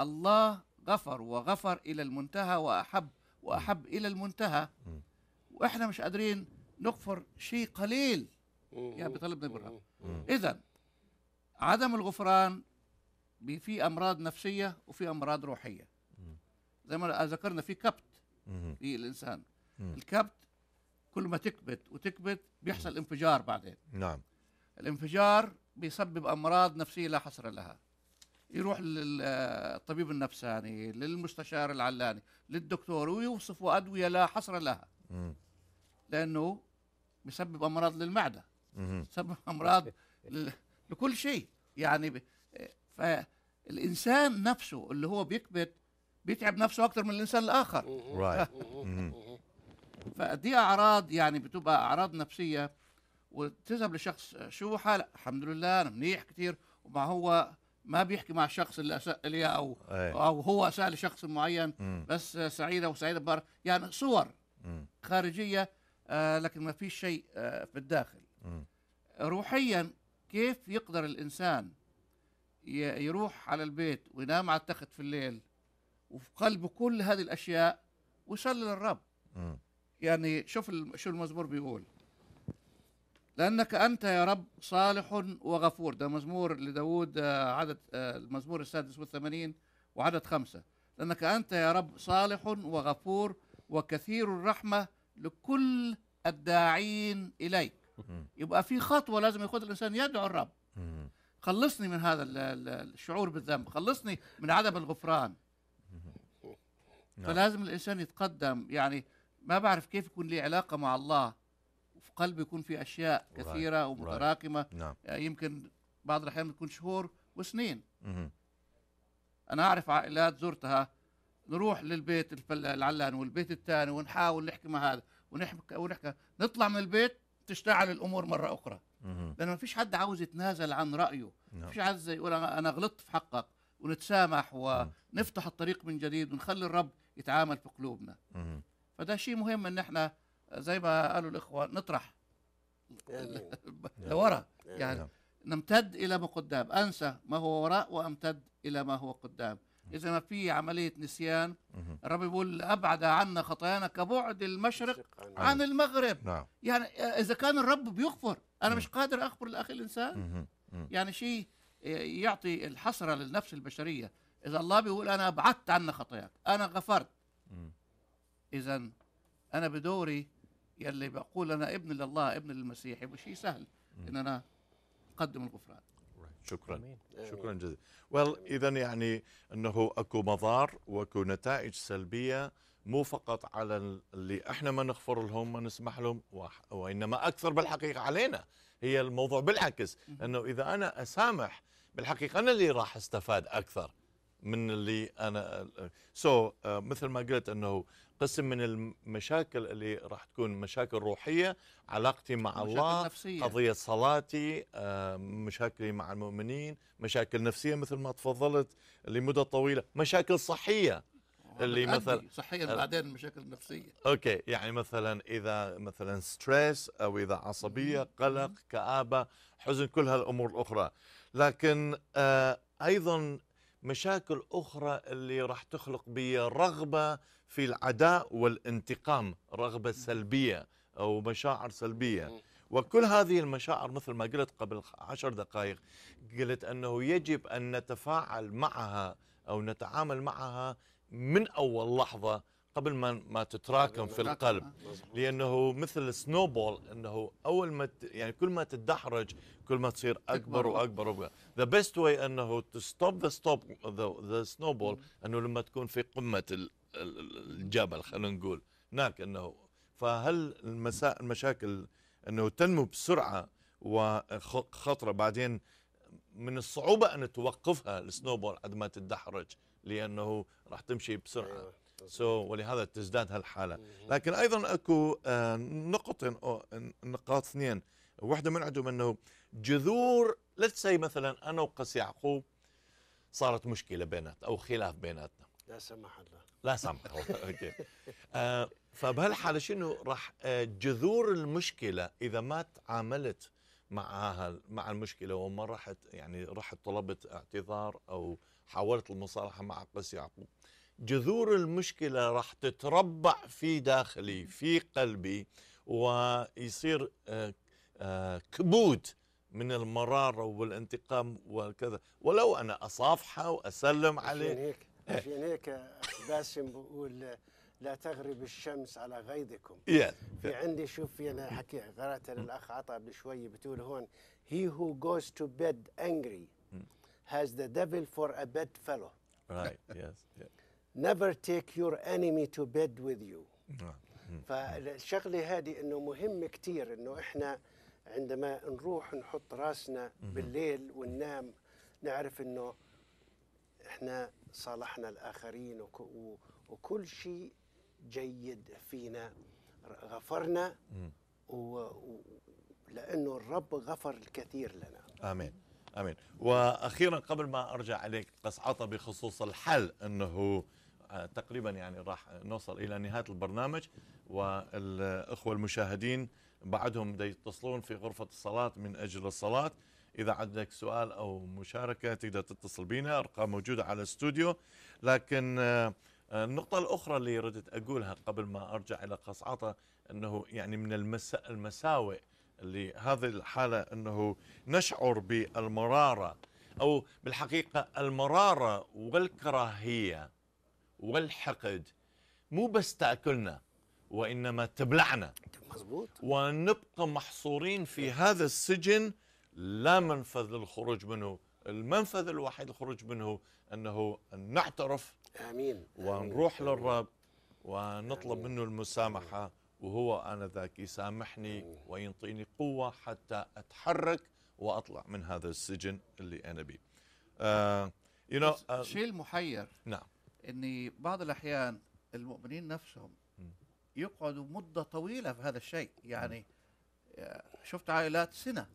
الله غفر وغفر إلى المنتهى وأحب وأحب إلى المنتهى وإحنا مش قادرين نغفر شيء قليل يعني بطلبنا بالرب إذا عدم الغفران في امراض نفسيه وفي امراض روحيه زي ما ذكرنا في كبت في الانسان الكبت كل ما تكبت وتكبت بيحصل انفجار بعدين نعم الانفجار بيسبب امراض نفسيه لا حصر لها يروح للطبيب النفساني للمستشار العلاني للدكتور ويوصفوا ادويه لا حصر لها لانه بيسبب امراض للمعده بيسبب امراض لكل شيء يعني فالانسان نفسه اللي هو بيكبت بيتعب نفسه اكتر من الانسان الاخر فدي اعراض يعني بتبقى اعراض نفسيه وتذهب لشخص شو حال الحمد لله انا منيح كتير وما هو ما بيحكي مع الشخص اللي اساء ليه او او هو اساء لشخص معين م. بس سعيده وسعيده بار يعني صور م. خارجيه آه لكن ما فيش شيء آه في الداخل م. روحيا كيف يقدر الانسان يروح على البيت وينام على التخت في الليل وفي قلبه كل هذه الاشياء ويصلي للرب يعني شوف شو المزمور بيقول لأنك أنت يا رب صالح وغفور ده مزمور لداود آه، عدد آه، المزمور السادس والثمانين وعدد خمسة لأنك أنت يا رب صالح وغفور وكثير الرحمة لكل الداعين إليك يبقى في خطوة لازم ياخذها الإنسان يدعو الرب خلصني من هذا الشعور بالذنب خلصني من عدم الغفران نعم. فلازم الانسان يتقدم يعني ما بعرف كيف يكون لي علاقه مع الله وفي قلبي يكون في اشياء كثيره ومتراكمه نعم. يعني يمكن بعض الاحيان تكون شهور وسنين انا اعرف عائلات زرتها نروح للبيت العلان والبيت الثاني ونحاول نحكي مع هذا ونحكي ونحكي نطلع من البيت تشتعل الامور مره اخرى لانه ما فيش حد عاوز يتنازل عن رأيه ما نعم. فيش عايز يقول أنا غلطت في حقك ونتسامح ونفتح الطريق من جديد ونخلي الرب يتعامل في قلوبنا فده شيء مهم ان احنا زي ما قالوا الاخوه نطرح لورا نعم. يعني نعم. نمتد الى ما قدام انسى ما هو وراء وامتد الى ما هو قدام اذا ما في عمليه نسيان الرب يقول ابعد عنا خطايانا كبعد المشرق عن المغرب يعني اذا كان الرب بيغفر انا مش قادر اخبر لاخي الانسان يعني شيء يعطي الحسره للنفس البشريه اذا الله بيقول انا ابعدت عنا خطاياك انا غفرت اذا انا بدوري يلي بقول انا ابن لله ابن للمسيح وشيء شيء سهل ان انا اقدم الغفران شكرا شكرا جزيلا well, اذا يعني انه اكو مضار واكو نتائج سلبيه مو فقط على اللي احنا ما نغفر لهم ما نسمح لهم وانما اكثر بالحقيقه علينا هي الموضوع بالعكس انه اذا انا اسامح بالحقيقه انا اللي راح استفاد اكثر من اللي انا سو so, uh, مثل ما قلت انه قسم من المشاكل اللي راح تكون مشاكل روحيه علاقتي مع الله نفسية. قضيه صلاتي uh, مشاكلي مع المؤمنين مشاكل نفسيه مثل ما تفضلت لمده طويله مشاكل صحيه اللي مثلا صحيا أه. بعدين المشاكل النفسيه اوكي يعني مثلا اذا مثلا ستريس او اذا عصبيه مم. قلق مم. كابه حزن كل هالامور الاخرى لكن آه ايضا مشاكل اخرى اللي راح تخلق بي رغبه في العداء والانتقام رغبه سلبيه او مشاعر سلبيه مم. وكل هذه المشاعر مثل ما قلت قبل عشر دقائق قلت أنه يجب أن نتفاعل معها أو نتعامل معها من اول لحظه قبل ما ما تتراكم في القلب آه. لانه مثل سنوبول انه اول ما يعني كل ما تدحرج كل ما تصير اكبر واكبر وأكبر ذا بيست واي انه تو ستوب ذا ستوب ذا سنوبول انه لما تكون في قمه الجبل خلينا نقول هناك انه فهل المسا... المشاكل انه تنمو بسرعه وخطره بعدين من الصعوبه ان توقفها السنوبول عندما تدحرج لانه راح تمشي بسرعه سو أيوة، so, ولهذا تزداد هالحاله لكن ايضا اكو آه، نقط نقاط اثنين واحده من عندهم انه جذور ليتس سي مثلا انا وقس يعقوب صارت مشكله بينات او خلاف بيناتنا لا سمح الله لا سمح الله اوكي آه، فبهالحاله شنو راح آه، جذور المشكله اذا ما تعاملت معها مع المشكله وما رحت يعني رحت طلبت اعتذار او حاولت المصالحة مع قس يعقوب جذور المشكلة راح تتربع في داخلي في قلبي ويصير آه، آه، كبود من المرارة والانتقام وكذا ولو أنا أصافحه وأسلم عليه عشان هيك عشان هيك باسم بقول لا تغرب الشمس على غيظكم yeah. في عندي شوف انا حكي قرأت للاخ عطا قبل شوي بتقول هون he who goes to bed angry has the devil for a bedfellow. Right, yes. Yeah. Never take your enemy to bed with you. فالشغله ah, hmm. هذه انه مهم كثير انه احنا عندما نروح نحط راسنا بالليل وننام نعرف انه احنا صالحنا الاخرين وكل شيء جيد فينا غفرنا و... لانه الرب غفر الكثير لنا امين امين واخيرا قبل ما ارجع عليك عطى بخصوص الحل انه آه، تقريبا يعني راح نوصل الى نهايه البرنامج والاخوه المشاهدين بعدهم بده يتصلون في غرفه الصلاه من اجل الصلاه اذا عندك سؤال او مشاركه تقدر تتصل بينا ارقام موجوده على الاستوديو لكن آه، آه، النقطة الأخرى اللي ردت أقولها قبل ما أرجع إلى قصعطة أنه يعني من المساوئ لهذه الحالة أنه نشعر بالمرارة أو بالحقيقة المرارة والكراهية والحقد مو بس تأكلنا وإنما تبلعنا مزبوط. ونبقى محصورين في هذا السجن لا منفذ للخروج منه المنفذ الوحيد للخروج منه أنه أن نعترف آمين ونروح آمين. للرب ونطلب آمين. منه المسامحة وهو آنذاك يسامحني وينطيني قوة حتى أتحرك وأطلع من هذا السجن اللي أنا بيه آه you know, آه شيء المحير نعم أني بعض الأحيان المؤمنين نفسهم يقعدوا مدة طويلة في هذا الشيء يعني آه، شفت عائلات سنة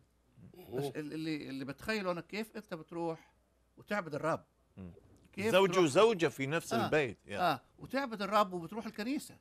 بس اللي اللي بتخيله أنا كيف أنت بتروح وتعبد الرب كيف زوج وزوجة في نفس آه البيت يعني. آه وتعبد الرب وبتروح الكنيسة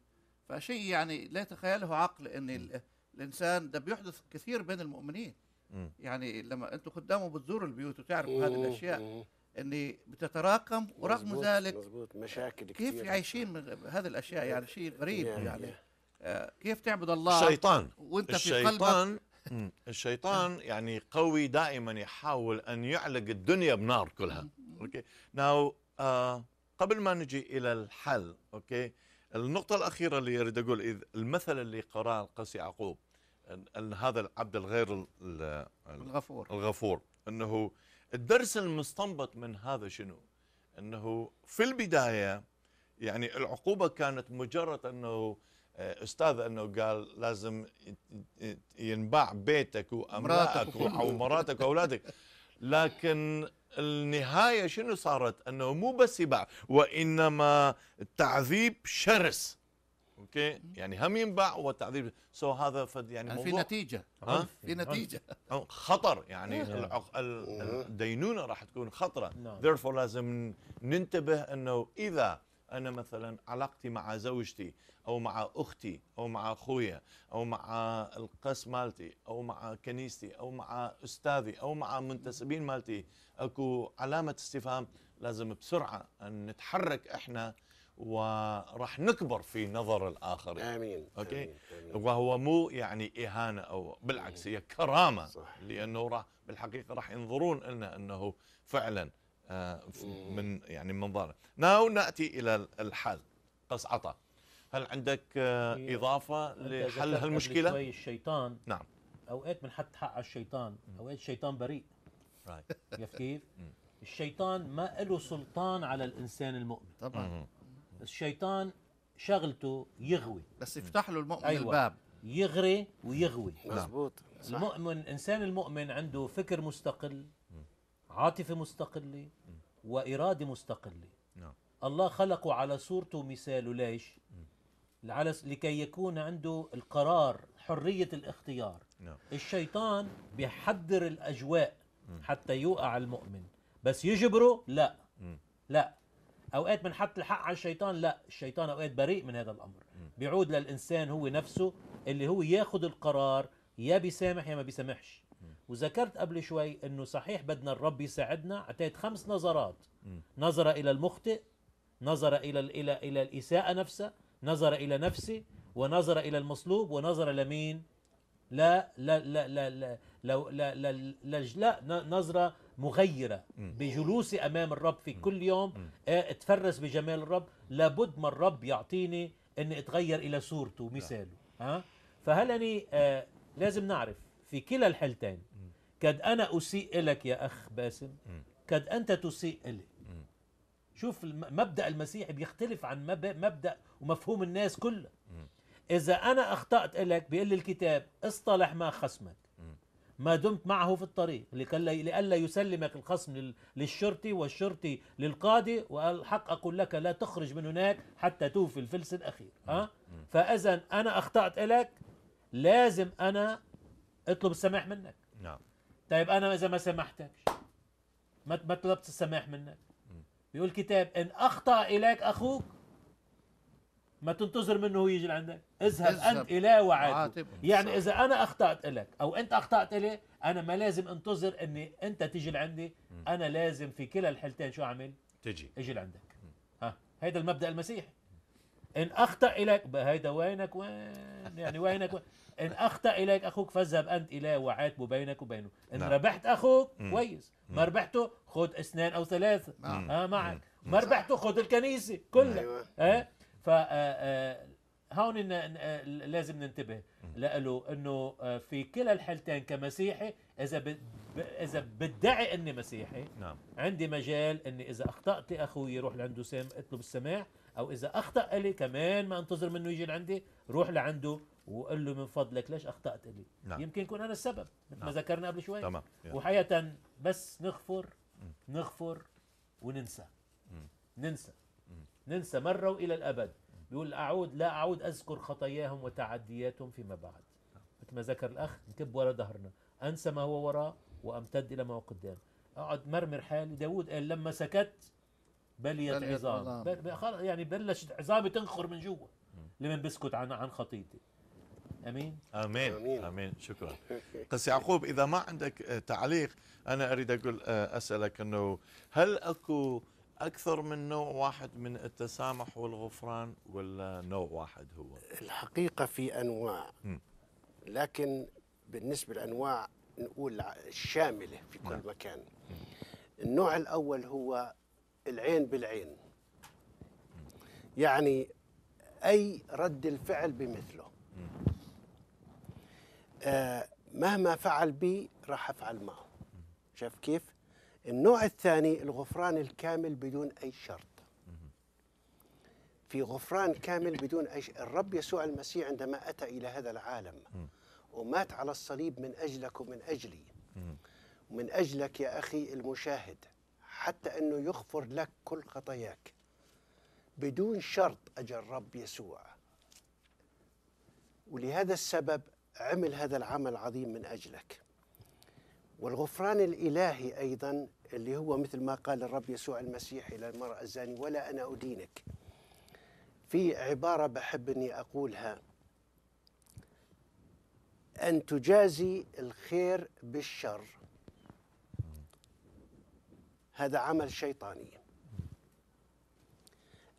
فشيء يعني لا يتخيله عقل ان الانسان ده بيحدث كثير بين المؤمنين م. يعني لما انتم خدامه بتزوروا البيوت وتعرفوا هذه الاشياء م. ان بتتراكم ورغم ذلك مزبوط مشاكل كتير كيف عايشين هذه الاشياء يعني شيء غريب يعني, يعني آه كيف تعبد الله الشيطان وانت الشيطان في قلبك الشيطان يعني قوي دائما يحاول ان يعلق الدنيا بنار كلها اوكي ناو آه قبل ما نجي الى الحل اوكي النقطة الأخيرة اللي أريد أقول إذ المثل اللي قرأه القس يعقوب أن هذا العبد الغير الغفور الغفور أنه الدرس المستنبط من هذا شنو؟ أنه في البداية يعني العقوبة كانت مجرد أنه آه، أستاذ أنه قال لازم ينباع بيتك وأمرأتك ومراتك وأولادك لكن النهايه شنو صارت؟ انه مو بس يباع وانما تعذيب شرس. اوكي؟ يعني هم ينباع وتعذيب سو هذا فد يعني, يعني موضوع في نتيجه ها؟ في نتيجه خطر يعني إيه. إيه. الدينونه راح تكون خطره ذيرفور نعم. لازم ننتبه انه اذا انا مثلا علاقتي مع زوجتي او مع اختي او مع اخويا او مع القس مالتي او مع كنيستي او مع استاذي او مع منتسبين مالتي اكو علامه استفهام لازم بسرعه ان نتحرك احنا وراح نكبر في نظر الاخرين امين اوكي آمين. آمين. وهو مو يعني اهانه او بالعكس هي كرامه صح. لانه راح بالحقيقه راح ينظرون لنا انه فعلا آه، من يعني منظاره ناو ناتي الى الحل قص عطا هل عندك آه، إيه، اضافه لحل هالمشكله شوي الشيطان نعم اوقات بنحط حق على الشيطان اوقات الشيطان بريء كيف كيف الشيطان ما له سلطان على الانسان المؤمن طبعا الشيطان شغلته يغوي بس يفتح له المؤمن أيوة. الباب يغري ويغوي مزبوط نعم. المؤمن الانسان المؤمن عنده فكر مستقل عاطفة مستقلة وإرادة مستقلة نعم الله خلقه على صورته ومثاله ليش؟ على لكي يكون عنده القرار حرية الاختيار نعم. الشيطان بيحضر الأجواء حتى يوقع المؤمن بس يجبره لا لا أوقات بنحط الحق على الشيطان لا الشيطان أوقات بريء من هذا الأمر بيعود للإنسان هو نفسه اللي هو ياخذ القرار يا بيسامح يا ما بيسامحش وذكرت قبل شوي انه صحيح بدنا الرب يساعدنا اعطيت خمس نظرات نظره الى المخطئ نظره الى الى الى إلى الاساءه نفسها نظره الى نفسي ونظره الى المصلوب ونظره لمين لا لا لا لا لا لا لا لا لا, لا, لا نظره مغيره بجلوسي امام الرب في كل يوم إيه، اتفرس بجمال الرب لابد ما الرب يعطيني اني اتغير الى صورته ومثاله ها فهل اني آه لازم نعرف في كلا الحالتين كاد أنا أسيء لك يا أخ باسم كاد أنت تسيء لي شوف المبدأ المسيحي بيختلف عن مبدأ ومفهوم الناس كله إذا أنا أخطأت لك بيقول لي الكتاب اصطلح مع خصمك ما دمت معه في الطريق لئلا يسلمك الخصم للشرطي والشرطي للقاضي والحق أقول لك لا تخرج من هناك حتى توفي الفلس الأخير أه؟ فإذا أنا أخطأت لك لازم أنا أطلب السماح منك نعم طيب انا اذا ما سمحتكش ما ما طلبت السماح منك بيقول الكتاب ان اخطا اليك اخوك ما تنتظر منه هو يجي لعندك اذهب, انت الى وعاتبه طيب. يعني اذا انا اخطات لك او انت اخطات لي انا ما لازم انتظر اني انت تيجي لعندي انا لازم في كلا الحالتين شو اعمل تجي اجي لعندك ها هيدا المبدا المسيحي إن أخطأ إليك هيدا وينك وين يعني وينك وين إن أخطأ إليك أخوك فاذهب أنت إليه وعاتبه بينك وبينه إن نعم. ربحت أخوك كويس ما ربحته خذ اثنين أو ثلاثة آه معك ما ربحته خذ الكنيسة كلها أيوة. إيه؟ آه ف آه، هون آه، لازم ننتبه لإله انه آه، في كلا الحالتين كمسيحي اذا اذا بدعي اني مسيحي نعم. عندي مجال اني اذا اخطات لاخوي يروح لعنده سام اطلب السماح او اذا اخطا الي كمان ما انتظر منه يجي لعندي روح لعنده وقول له من فضلك ليش اخطات الي نعم. يمكن يكون انا السبب مثل نعم. ما ذكرنا قبل شوي تمام. وحقيقه بس نغفر نغفر وننسى ننسى ننسى مره والى الابد بيقول اعود لا اعود اذكر خطاياهم وتعدياتهم فيما بعد مثل ما ذكر الاخ نكب ورا ظهرنا انسى ما هو وراء وامتد الى ما هو قدام اقعد مرمر حالي داود قال لما سكت بليت عظام بل يعني بلشت عظامي تنخر من جوا لمن بسكت عن عن خطيتي امين امين امين, أمين. شكرا قس يعقوب اذا ما عندك آه، تعليق انا اريد اقول آه، اسالك انه هل اكو اكثر من نوع واحد من التسامح والغفران ولا نوع واحد هو الحقيقه في انواع لكن بالنسبه للانواع نقول الشامله في كل نعم. مكان النوع الاول هو العين بالعين يعني أي رد الفعل بمثله آه مهما فعل بي راح أفعل معه شاف كيف؟ النوع الثاني الغفران الكامل بدون أي شرط في غفران كامل بدون أي شرط الرب يسوع المسيح عندما أتى إلى هذا العالم ومات على الصليب من أجلك ومن أجلي من أجلك يا أخي المشاهد حتى أنه يغفر لك كل خطاياك بدون شرط أجل رب يسوع ولهذا السبب عمل هذا العمل العظيم من أجلك والغفران الإلهي أيضا اللي هو مثل ما قال الرب يسوع المسيح إلى المرأة الزاني ولا أنا أدينك في عبارة بحب أني أقولها أن تجازي الخير بالشر هذا عمل شيطاني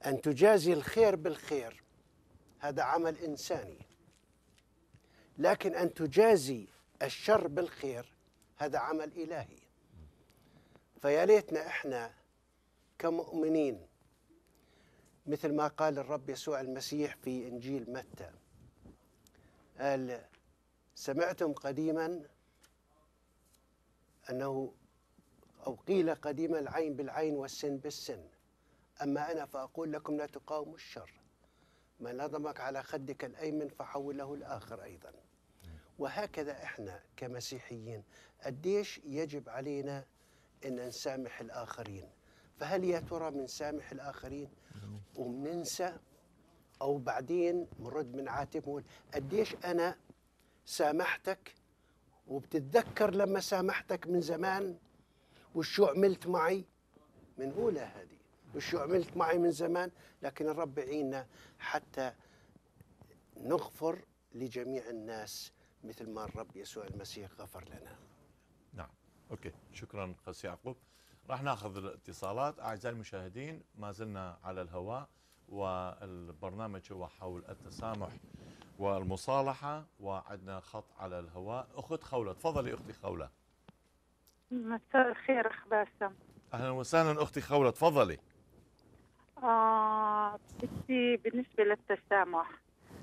أن تجازي الخير بالخير هذا عمل إنساني لكن أن تجازي الشر بالخير هذا عمل إلهي فيا ليتنا إحنا كمؤمنين مثل ما قال الرب يسوع المسيح في إنجيل متى قال سمعتم قديما أنه أو قيل قديم العين بالعين والسن بالسن أما أنا فأقول لكم لا تقاوموا الشر من نظمك على خدك الأيمن فحوله الآخر أيضا وهكذا إحنا كمسيحيين قديش يجب علينا أن نسامح الآخرين فهل يا ترى بنسامح الآخرين وبننسى أو بعدين بنرد بنعاتب ونقول قديش أنا سامحتك وبتتذكر لما سامحتك من زمان وشو عملت معي من أولى هذه وشو عملت معي من زمان لكن الرب يعيننا حتى نغفر لجميع الناس مثل ما الرب يسوع المسيح غفر لنا نعم أوكي شكرا قس يعقوب راح ناخذ الاتصالات أعزائي المشاهدين ما زلنا على الهواء والبرنامج هو حول التسامح والمصالحة وعندنا خط على الهواء أخت خولة تفضلي أختي خولة مساء الخير اخ باسم اهلا وسهلا اختي خوله تفضلي آه بدي بالنسبه للتسامح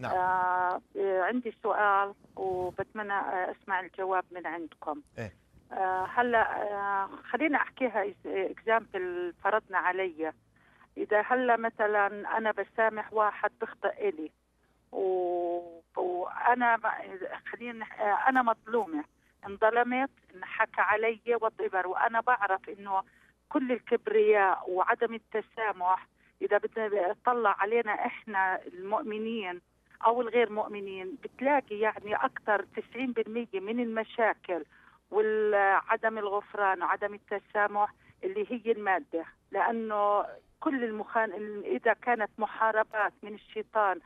نعم آه عندي سؤال وبتمنى اسمع الجواب من عندكم إيه؟ آه هلا آه خلينا احكيها اكزامبل فرضنا علي اذا هلا مثلا انا بسامح واحد بخطئ الي و... وانا خلينا آه، انا مظلومه انظلمت انحكى علي والضبر وانا بعرف انه كل الكبرياء وعدم التسامح اذا بدنا نطلع علينا احنا المؤمنين او الغير مؤمنين بتلاقي يعني اكثر 90% من المشاكل والعدم الغفران وعدم التسامح اللي هي الماده لانه كل المخان اذا كانت محاربات من الشيطان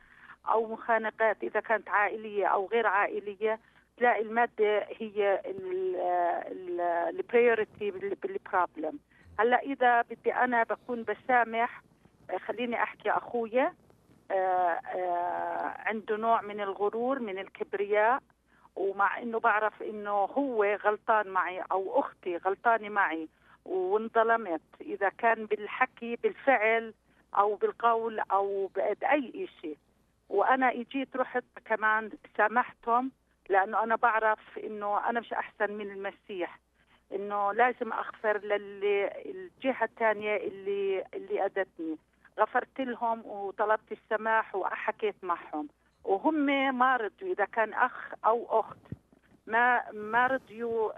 او مخانقات اذا كانت عائليه او غير عائليه بتلاقي الماده هي البريورتي بالبروبلم هلا اذا بدي انا بكون بسامح آه، خليني احكي اخويا آه، آه، عنده نوع من الغرور من الكبرياء ومع انه بعرف انه هو غلطان معي او اختي غلطانه معي وانظلمت اذا كان بالحكي بالفعل او بالقول او باي شيء وانا اجيت رحت كمان سامحتهم لانه انا بعرف انه انا مش احسن من المسيح انه لازم اغفر للي الجهه الثانيه اللي اللي اذتني غفرت لهم وطلبت السماح وحكيت معهم وهم ما رضوا اذا كان اخ او اخت ما ما رضيوا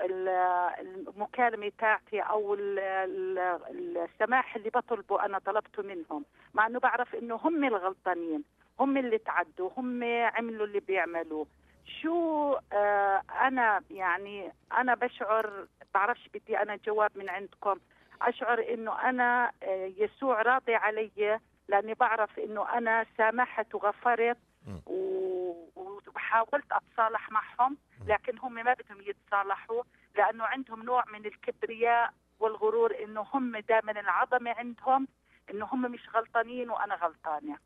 المكالمه تاعتي او السماح اللي بطلبه انا طلبته منهم مع انه بعرف انه هم الغلطانين هم اللي تعدوا هم عملوا اللي بيعملوه شو آه، انا يعني انا بشعر بعرفش بدي انا جواب من عندكم اشعر انه انا آه، يسوع راضي علي لاني بعرف انه انا سامحت وغفرت وحاولت اتصالح معهم لكن هم ما بدهم يتصالحوا لانه عندهم نوع من الكبرياء والغرور انه هم دائما العظمه عندهم انه هم مش غلطانين وانا غلطانه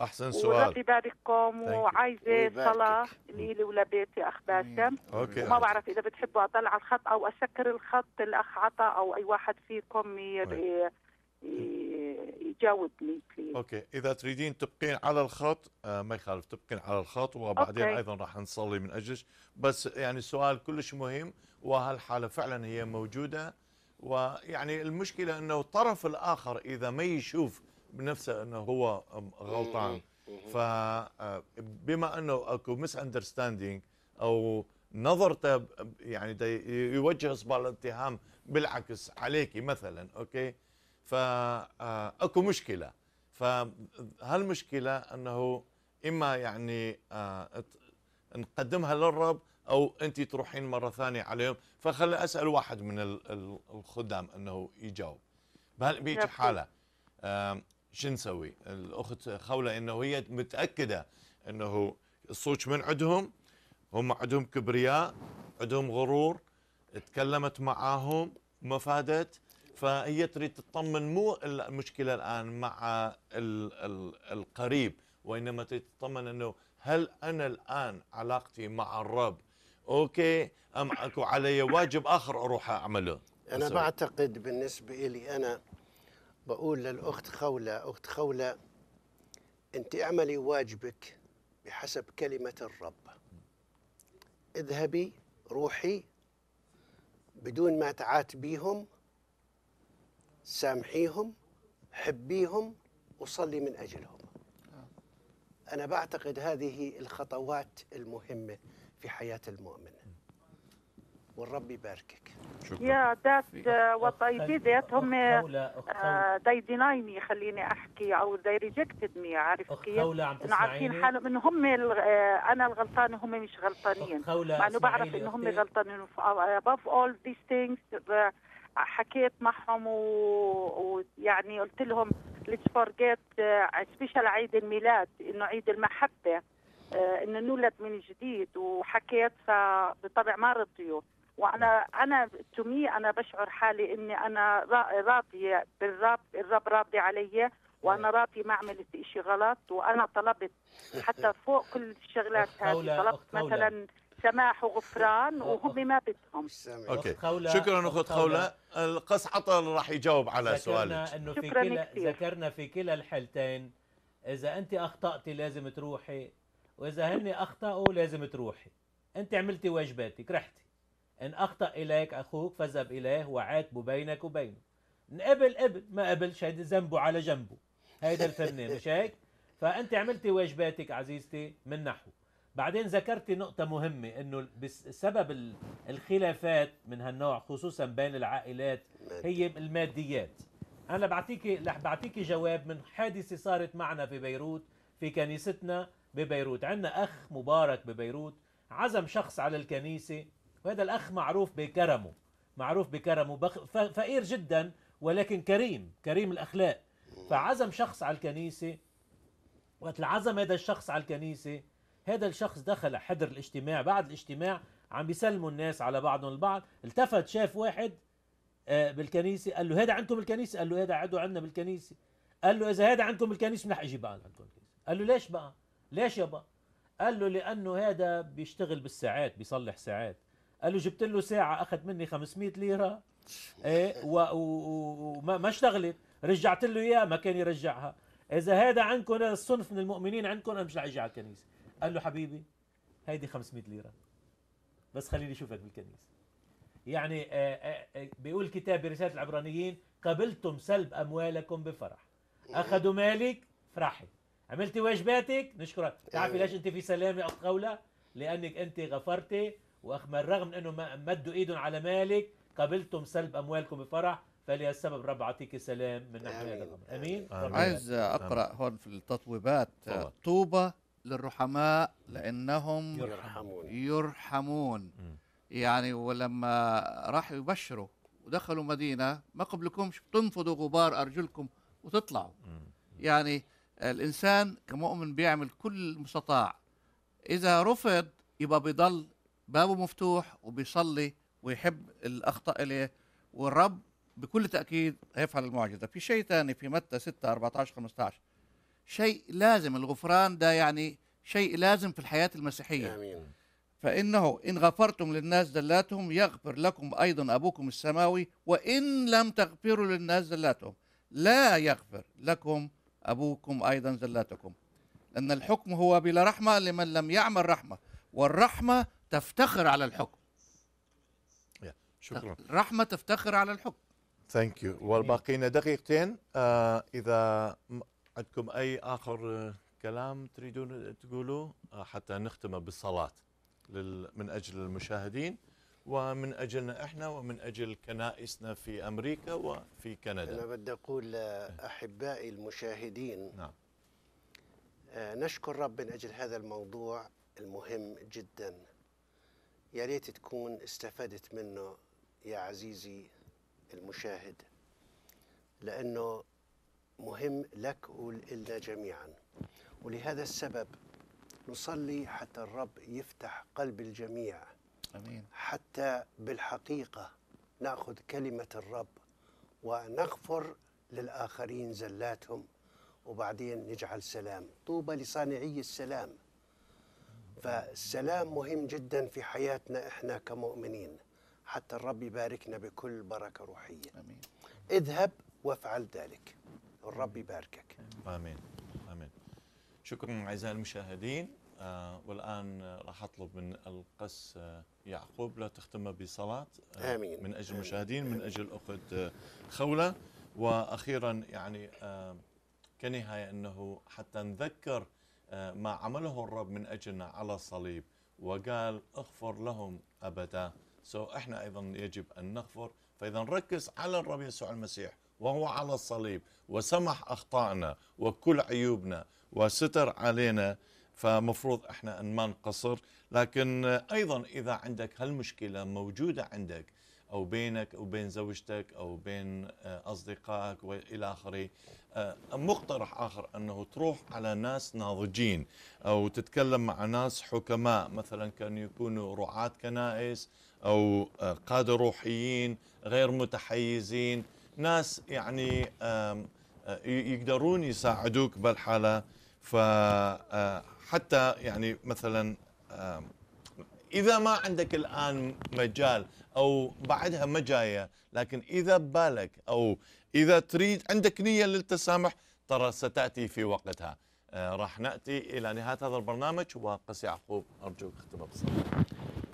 احسن سؤال وربي يبارككم وعايزه صلاه لي ولبيتي اخ باسم اوكي ما بعرف اذا بتحبوا اطلع على الخط او اسكر الخط الاخ عطا او اي واحد فيكم طيب. يجاوبني بليز. اوكي اذا تريدين تبقين على الخط آه، ما يخالف تبقين على الخط وبعدين أوكي. ايضا راح نصلي من اجلك بس يعني سؤال كلش مهم وهالحاله فعلا هي موجوده ويعني المشكله انه الطرف الاخر اذا ما يشوف بنفسه انه هو غلطان فبما آه، انه اكو مس اندرستاندينج او نظرته يعني يوجه اصبع الاتهام بالعكس عليك مثلا اوكي فاكو آه، مشكله فهالمشكله انه اما يعني آه، نقدمها للرب او انت تروحين مره ثانيه عليهم فخل اسال واحد من الخدام انه يجاوب بهيك حاله شو نسوي الاخت خوله انه هي متاكده انه الصوت من عندهم هم عندهم كبرياء عندهم غرور تكلمت معاهم ما فادت فهي تريد تطمن مو المشكله الان مع ال ال القريب وانما تريد تطمن انه هل انا الان علاقتي مع الرب اوكي ام اكو علي واجب اخر اروح اعمله انا بعتقد بالنسبه لي انا بقول للأخت خولة أخت خولة أنت اعملي واجبك بحسب كلمة الرب اذهبي روحي بدون ما تعاتبيهم سامحيهم حبيهم وصلي من أجلهم أنا بعتقد هذه الخطوات المهمة في حياة المؤمن والرب يباركك شكرا يا ذات آه، وطيبي ذات هم آه، آه، داي دينايني خليني احكي او داي ريجكتد مي عارف كيف انه عارفين حالهم انه هم انا الغلطان هم مش غلطانين مع انه بعرف انه هم غلطانين اباف اول these things حكيت معهم ويعني قلت لهم ليتس فورجيت سبيشال عيد الميلاد انه عيد المحبه انه نولد من جديد وحكيت فبالطبع ما رضيوا وانا انا تمي انا بشعر حالي اني انا راضيه بالرب الرب راضي علي وانا راضي ما عملت شيء غلط وانا طلبت حتى فوق كل الشغلات هذه طلبت مثلا سماح وغفران وهم ما بدهم اوكي شكرا اخت خوله القس عطل راح يجاوب على سؤالك انه في كلا ذكرنا في كلا الحالتين اذا انت اخطاتي لازم تروحي واذا هن اخطاوا لازم تروحي انت عملتي واجباتك رحتي إن أخطأ إليك أخوك فاذهب إليه وعاتبه بينك وبينه إن قبل قبل ما قبلش شهد ذنبه على جنبه هيدا الفنان مش هيك؟ فأنت عملتي واجباتك عزيزتي من نحو بعدين ذكرتي نقطة مهمة انه بسبب الخلافات من هالنوع خصوصا بين العائلات هي الماديات. انا بعطيكي رح بعطيكي جواب من حادثة صارت معنا في بيروت في كنيستنا ببيروت، عندنا اخ مبارك ببيروت عزم شخص على الكنيسة وهذا الأخ معروف بكرمه معروف بكرمه فقير جدا ولكن كريم كريم الأخلاق فعزم شخص على الكنيسة وقت العزم هذا الشخص على الكنيسة هذا الشخص دخل حضر الاجتماع بعد الاجتماع عم بيسلموا الناس على بعضهم البعض التفت شاف واحد آه، بالكنيسة قال له هذا عندكم الكنيسه قال له هذا عدو عندنا بالكنيسة قال له إذا هذا عندكم الكنيسه منح أجي بقى عندكم الكنيسة قال له ليش بقى ليش يابا قال له لأنه هذا بيشتغل بالساعات بيصلح ساعات قال له جبت له ساعه اخذ مني 500 ليره ايه وما اشتغلت رجعت له اياها ما كان يرجعها اذا هذا عندكم هذا الصنف من المؤمنين عندكم انا مش رح اجي على الكنيسه قال له حبيبي هيدي 500 ليره بس خليني اشوفك بالكنيسه يعني آه، آه، آه، بيقول كتاب برساله العبرانيين قبلتم سلب اموالكم بفرح اخذوا مالك فرحي عملتي واجباتك نشكرك تعرفي إيه. ليش انت في سلامه اخت قولة لانك انت غفرتي رغم من أنه مدوا إيدهم على مالك قبلتم سلب أموالكم بفرح فليسبب رب يعطيك سلام من ناحيه هذا الأمر أمين, آمين. عايز أقرأ آمين. هون في التطويبات طوبى للرحماء لأنهم يرحمون يرحمون يعني ولما راحوا يبشروا ودخلوا مدينة ما قبلكمش بتنفضوا غبار أرجلكم وتطلعوا يعني الإنسان كمؤمن بيعمل كل المستطاع إذا رفض يبقى بيضل بابه مفتوح وبيصلي ويحب الأخطاء إليه والرب بكل تأكيد هيفعل المعجزة في شيء ثاني في متى 6 14 15 شيء لازم الغفران ده يعني شيء لازم في الحياة المسيحية آمين فإنه إن غفرتم للناس زلاتهم يغفر لكم أيضا أبوكم السماوي وإن لم تغفروا للناس زلاتهم لا يغفر لكم أبوكم أيضا زلاتكم لأن الحكم هو بلا رحمة لمن لم يعمل رحمة والرحمة تفتخر على الحكم شكرا رحمة تفتخر على الحكم ثانك يو والباقينا دقيقتين آه إذا عندكم أي آخر آه، كلام تريدون تقولوه آه، حتى نختم بالصلاة من أجل المشاهدين ومن أجلنا إحنا ومن أجل كنائسنا في أمريكا وفي كندا أنا بدي أقول أحبائي المشاهدين نعم. آه، نشكر رب من أجل هذا الموضوع المهم جداً يا ريت تكون استفدت منه يا عزيزي المشاهد لأنه مهم لك ولنا جميعا ولهذا السبب نصلي حتى الرب يفتح قلب الجميع أمين. حتى بالحقيقة نأخذ كلمة الرب ونغفر للآخرين زلاتهم وبعدين نجعل سلام طوبى لصانعي السلام فالسلام مهم جدا في حياتنا احنا كمؤمنين حتى الرب يباركنا بكل بركه روحيه امين اذهب وافعل ذلك والرب يباركك امين امين شكرا اعزائي المشاهدين آه والان راح اطلب من القس آه، يعقوب لا تختمها بصلاه آه امين من اجل المشاهدين من اجل اخت آه، خوله واخيرا يعني آه كنهايه انه حتى نذكر آه، ما عمله الرب من أجلنا على الصليب وقال اغفر لهم أبدا سو so, احنا ايضا يجب ان نغفر فاذا نركز على الرب يسوع المسيح وهو على الصليب وسمح اخطائنا وكل عيوبنا وستر علينا فمفروض احنا ان ما نقصر لكن ايضا اذا عندك هالمشكله موجوده عندك او بينك وبين زوجتك او بين آه، اصدقائك والى اخره آه، مقترح اخر انه تروح على ناس ناضجين او تتكلم مع ناس حكماء مثلا كانوا يكونوا رعاة كنائس او آه، قاده روحيين غير متحيزين ناس يعني آه، يقدرون يساعدوك بالحاله فحتى يعني مثلا اذا ما عندك الان مجال او بعدها ما جايه لكن اذا ببالك او إذا تريد عندك نية للتسامح ترى ستأتي في وقتها آه راح نأتي إلى نهاية هذا البرنامج وقس يعقوب أرجوك اختم بصراحة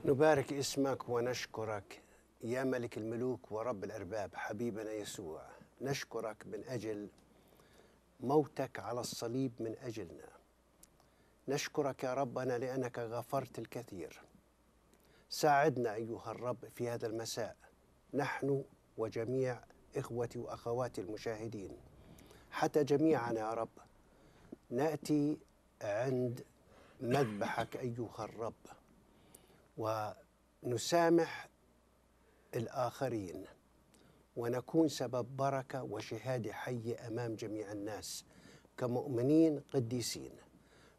نبارك اسمك ونشكرك يا ملك الملوك ورب الأرباب حبيبنا يسوع نشكرك من أجل موتك على الصليب من أجلنا نشكرك يا ربنا لأنك غفرت الكثير ساعدنا أيها الرب في هذا المساء نحن وجميع إخوتي وأخواتي المشاهدين حتى جميعنا يا رب نأتي عند مذبحك أيها الرب ونسامح الآخرين ونكون سبب بركة وشهادة حية أمام جميع الناس كمؤمنين قديسين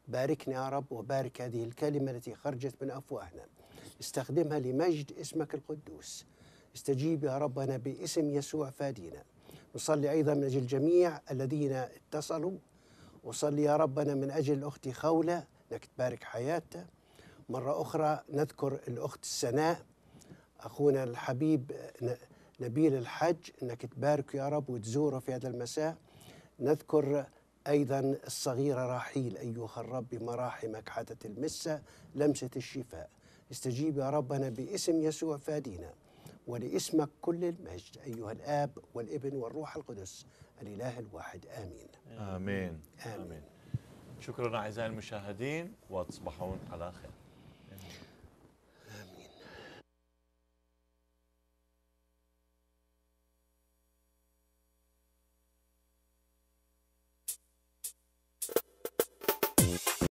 باركنا يا رب وبارك هذه الكلمة التي خرجت من أفواهنا استخدمها لمجد اسمك القدوس استجيب يا ربنا باسم يسوع فادينا نصلي أيضا من أجل الجميع الذين اتصلوا وصلي يا ربنا من أجل أختي خولة أنك تبارك حياتها مرة أخرى نذكر الأخت السناء أخونا الحبيب نبيل الحج أنك تبارك يا رب وتزوره في هذا المساء نذكر أيضا الصغيرة راحيل أيها الرب مراحمك حتى تلمسة لمسة الشفاء استجيب يا ربنا باسم يسوع فادينا ولاسمك كل المجد أيها الآب والابن والروح القدس الإله الواحد آمين آمين آمين, آمين. شكرا أعزائي المشاهدين وتصبحون على خير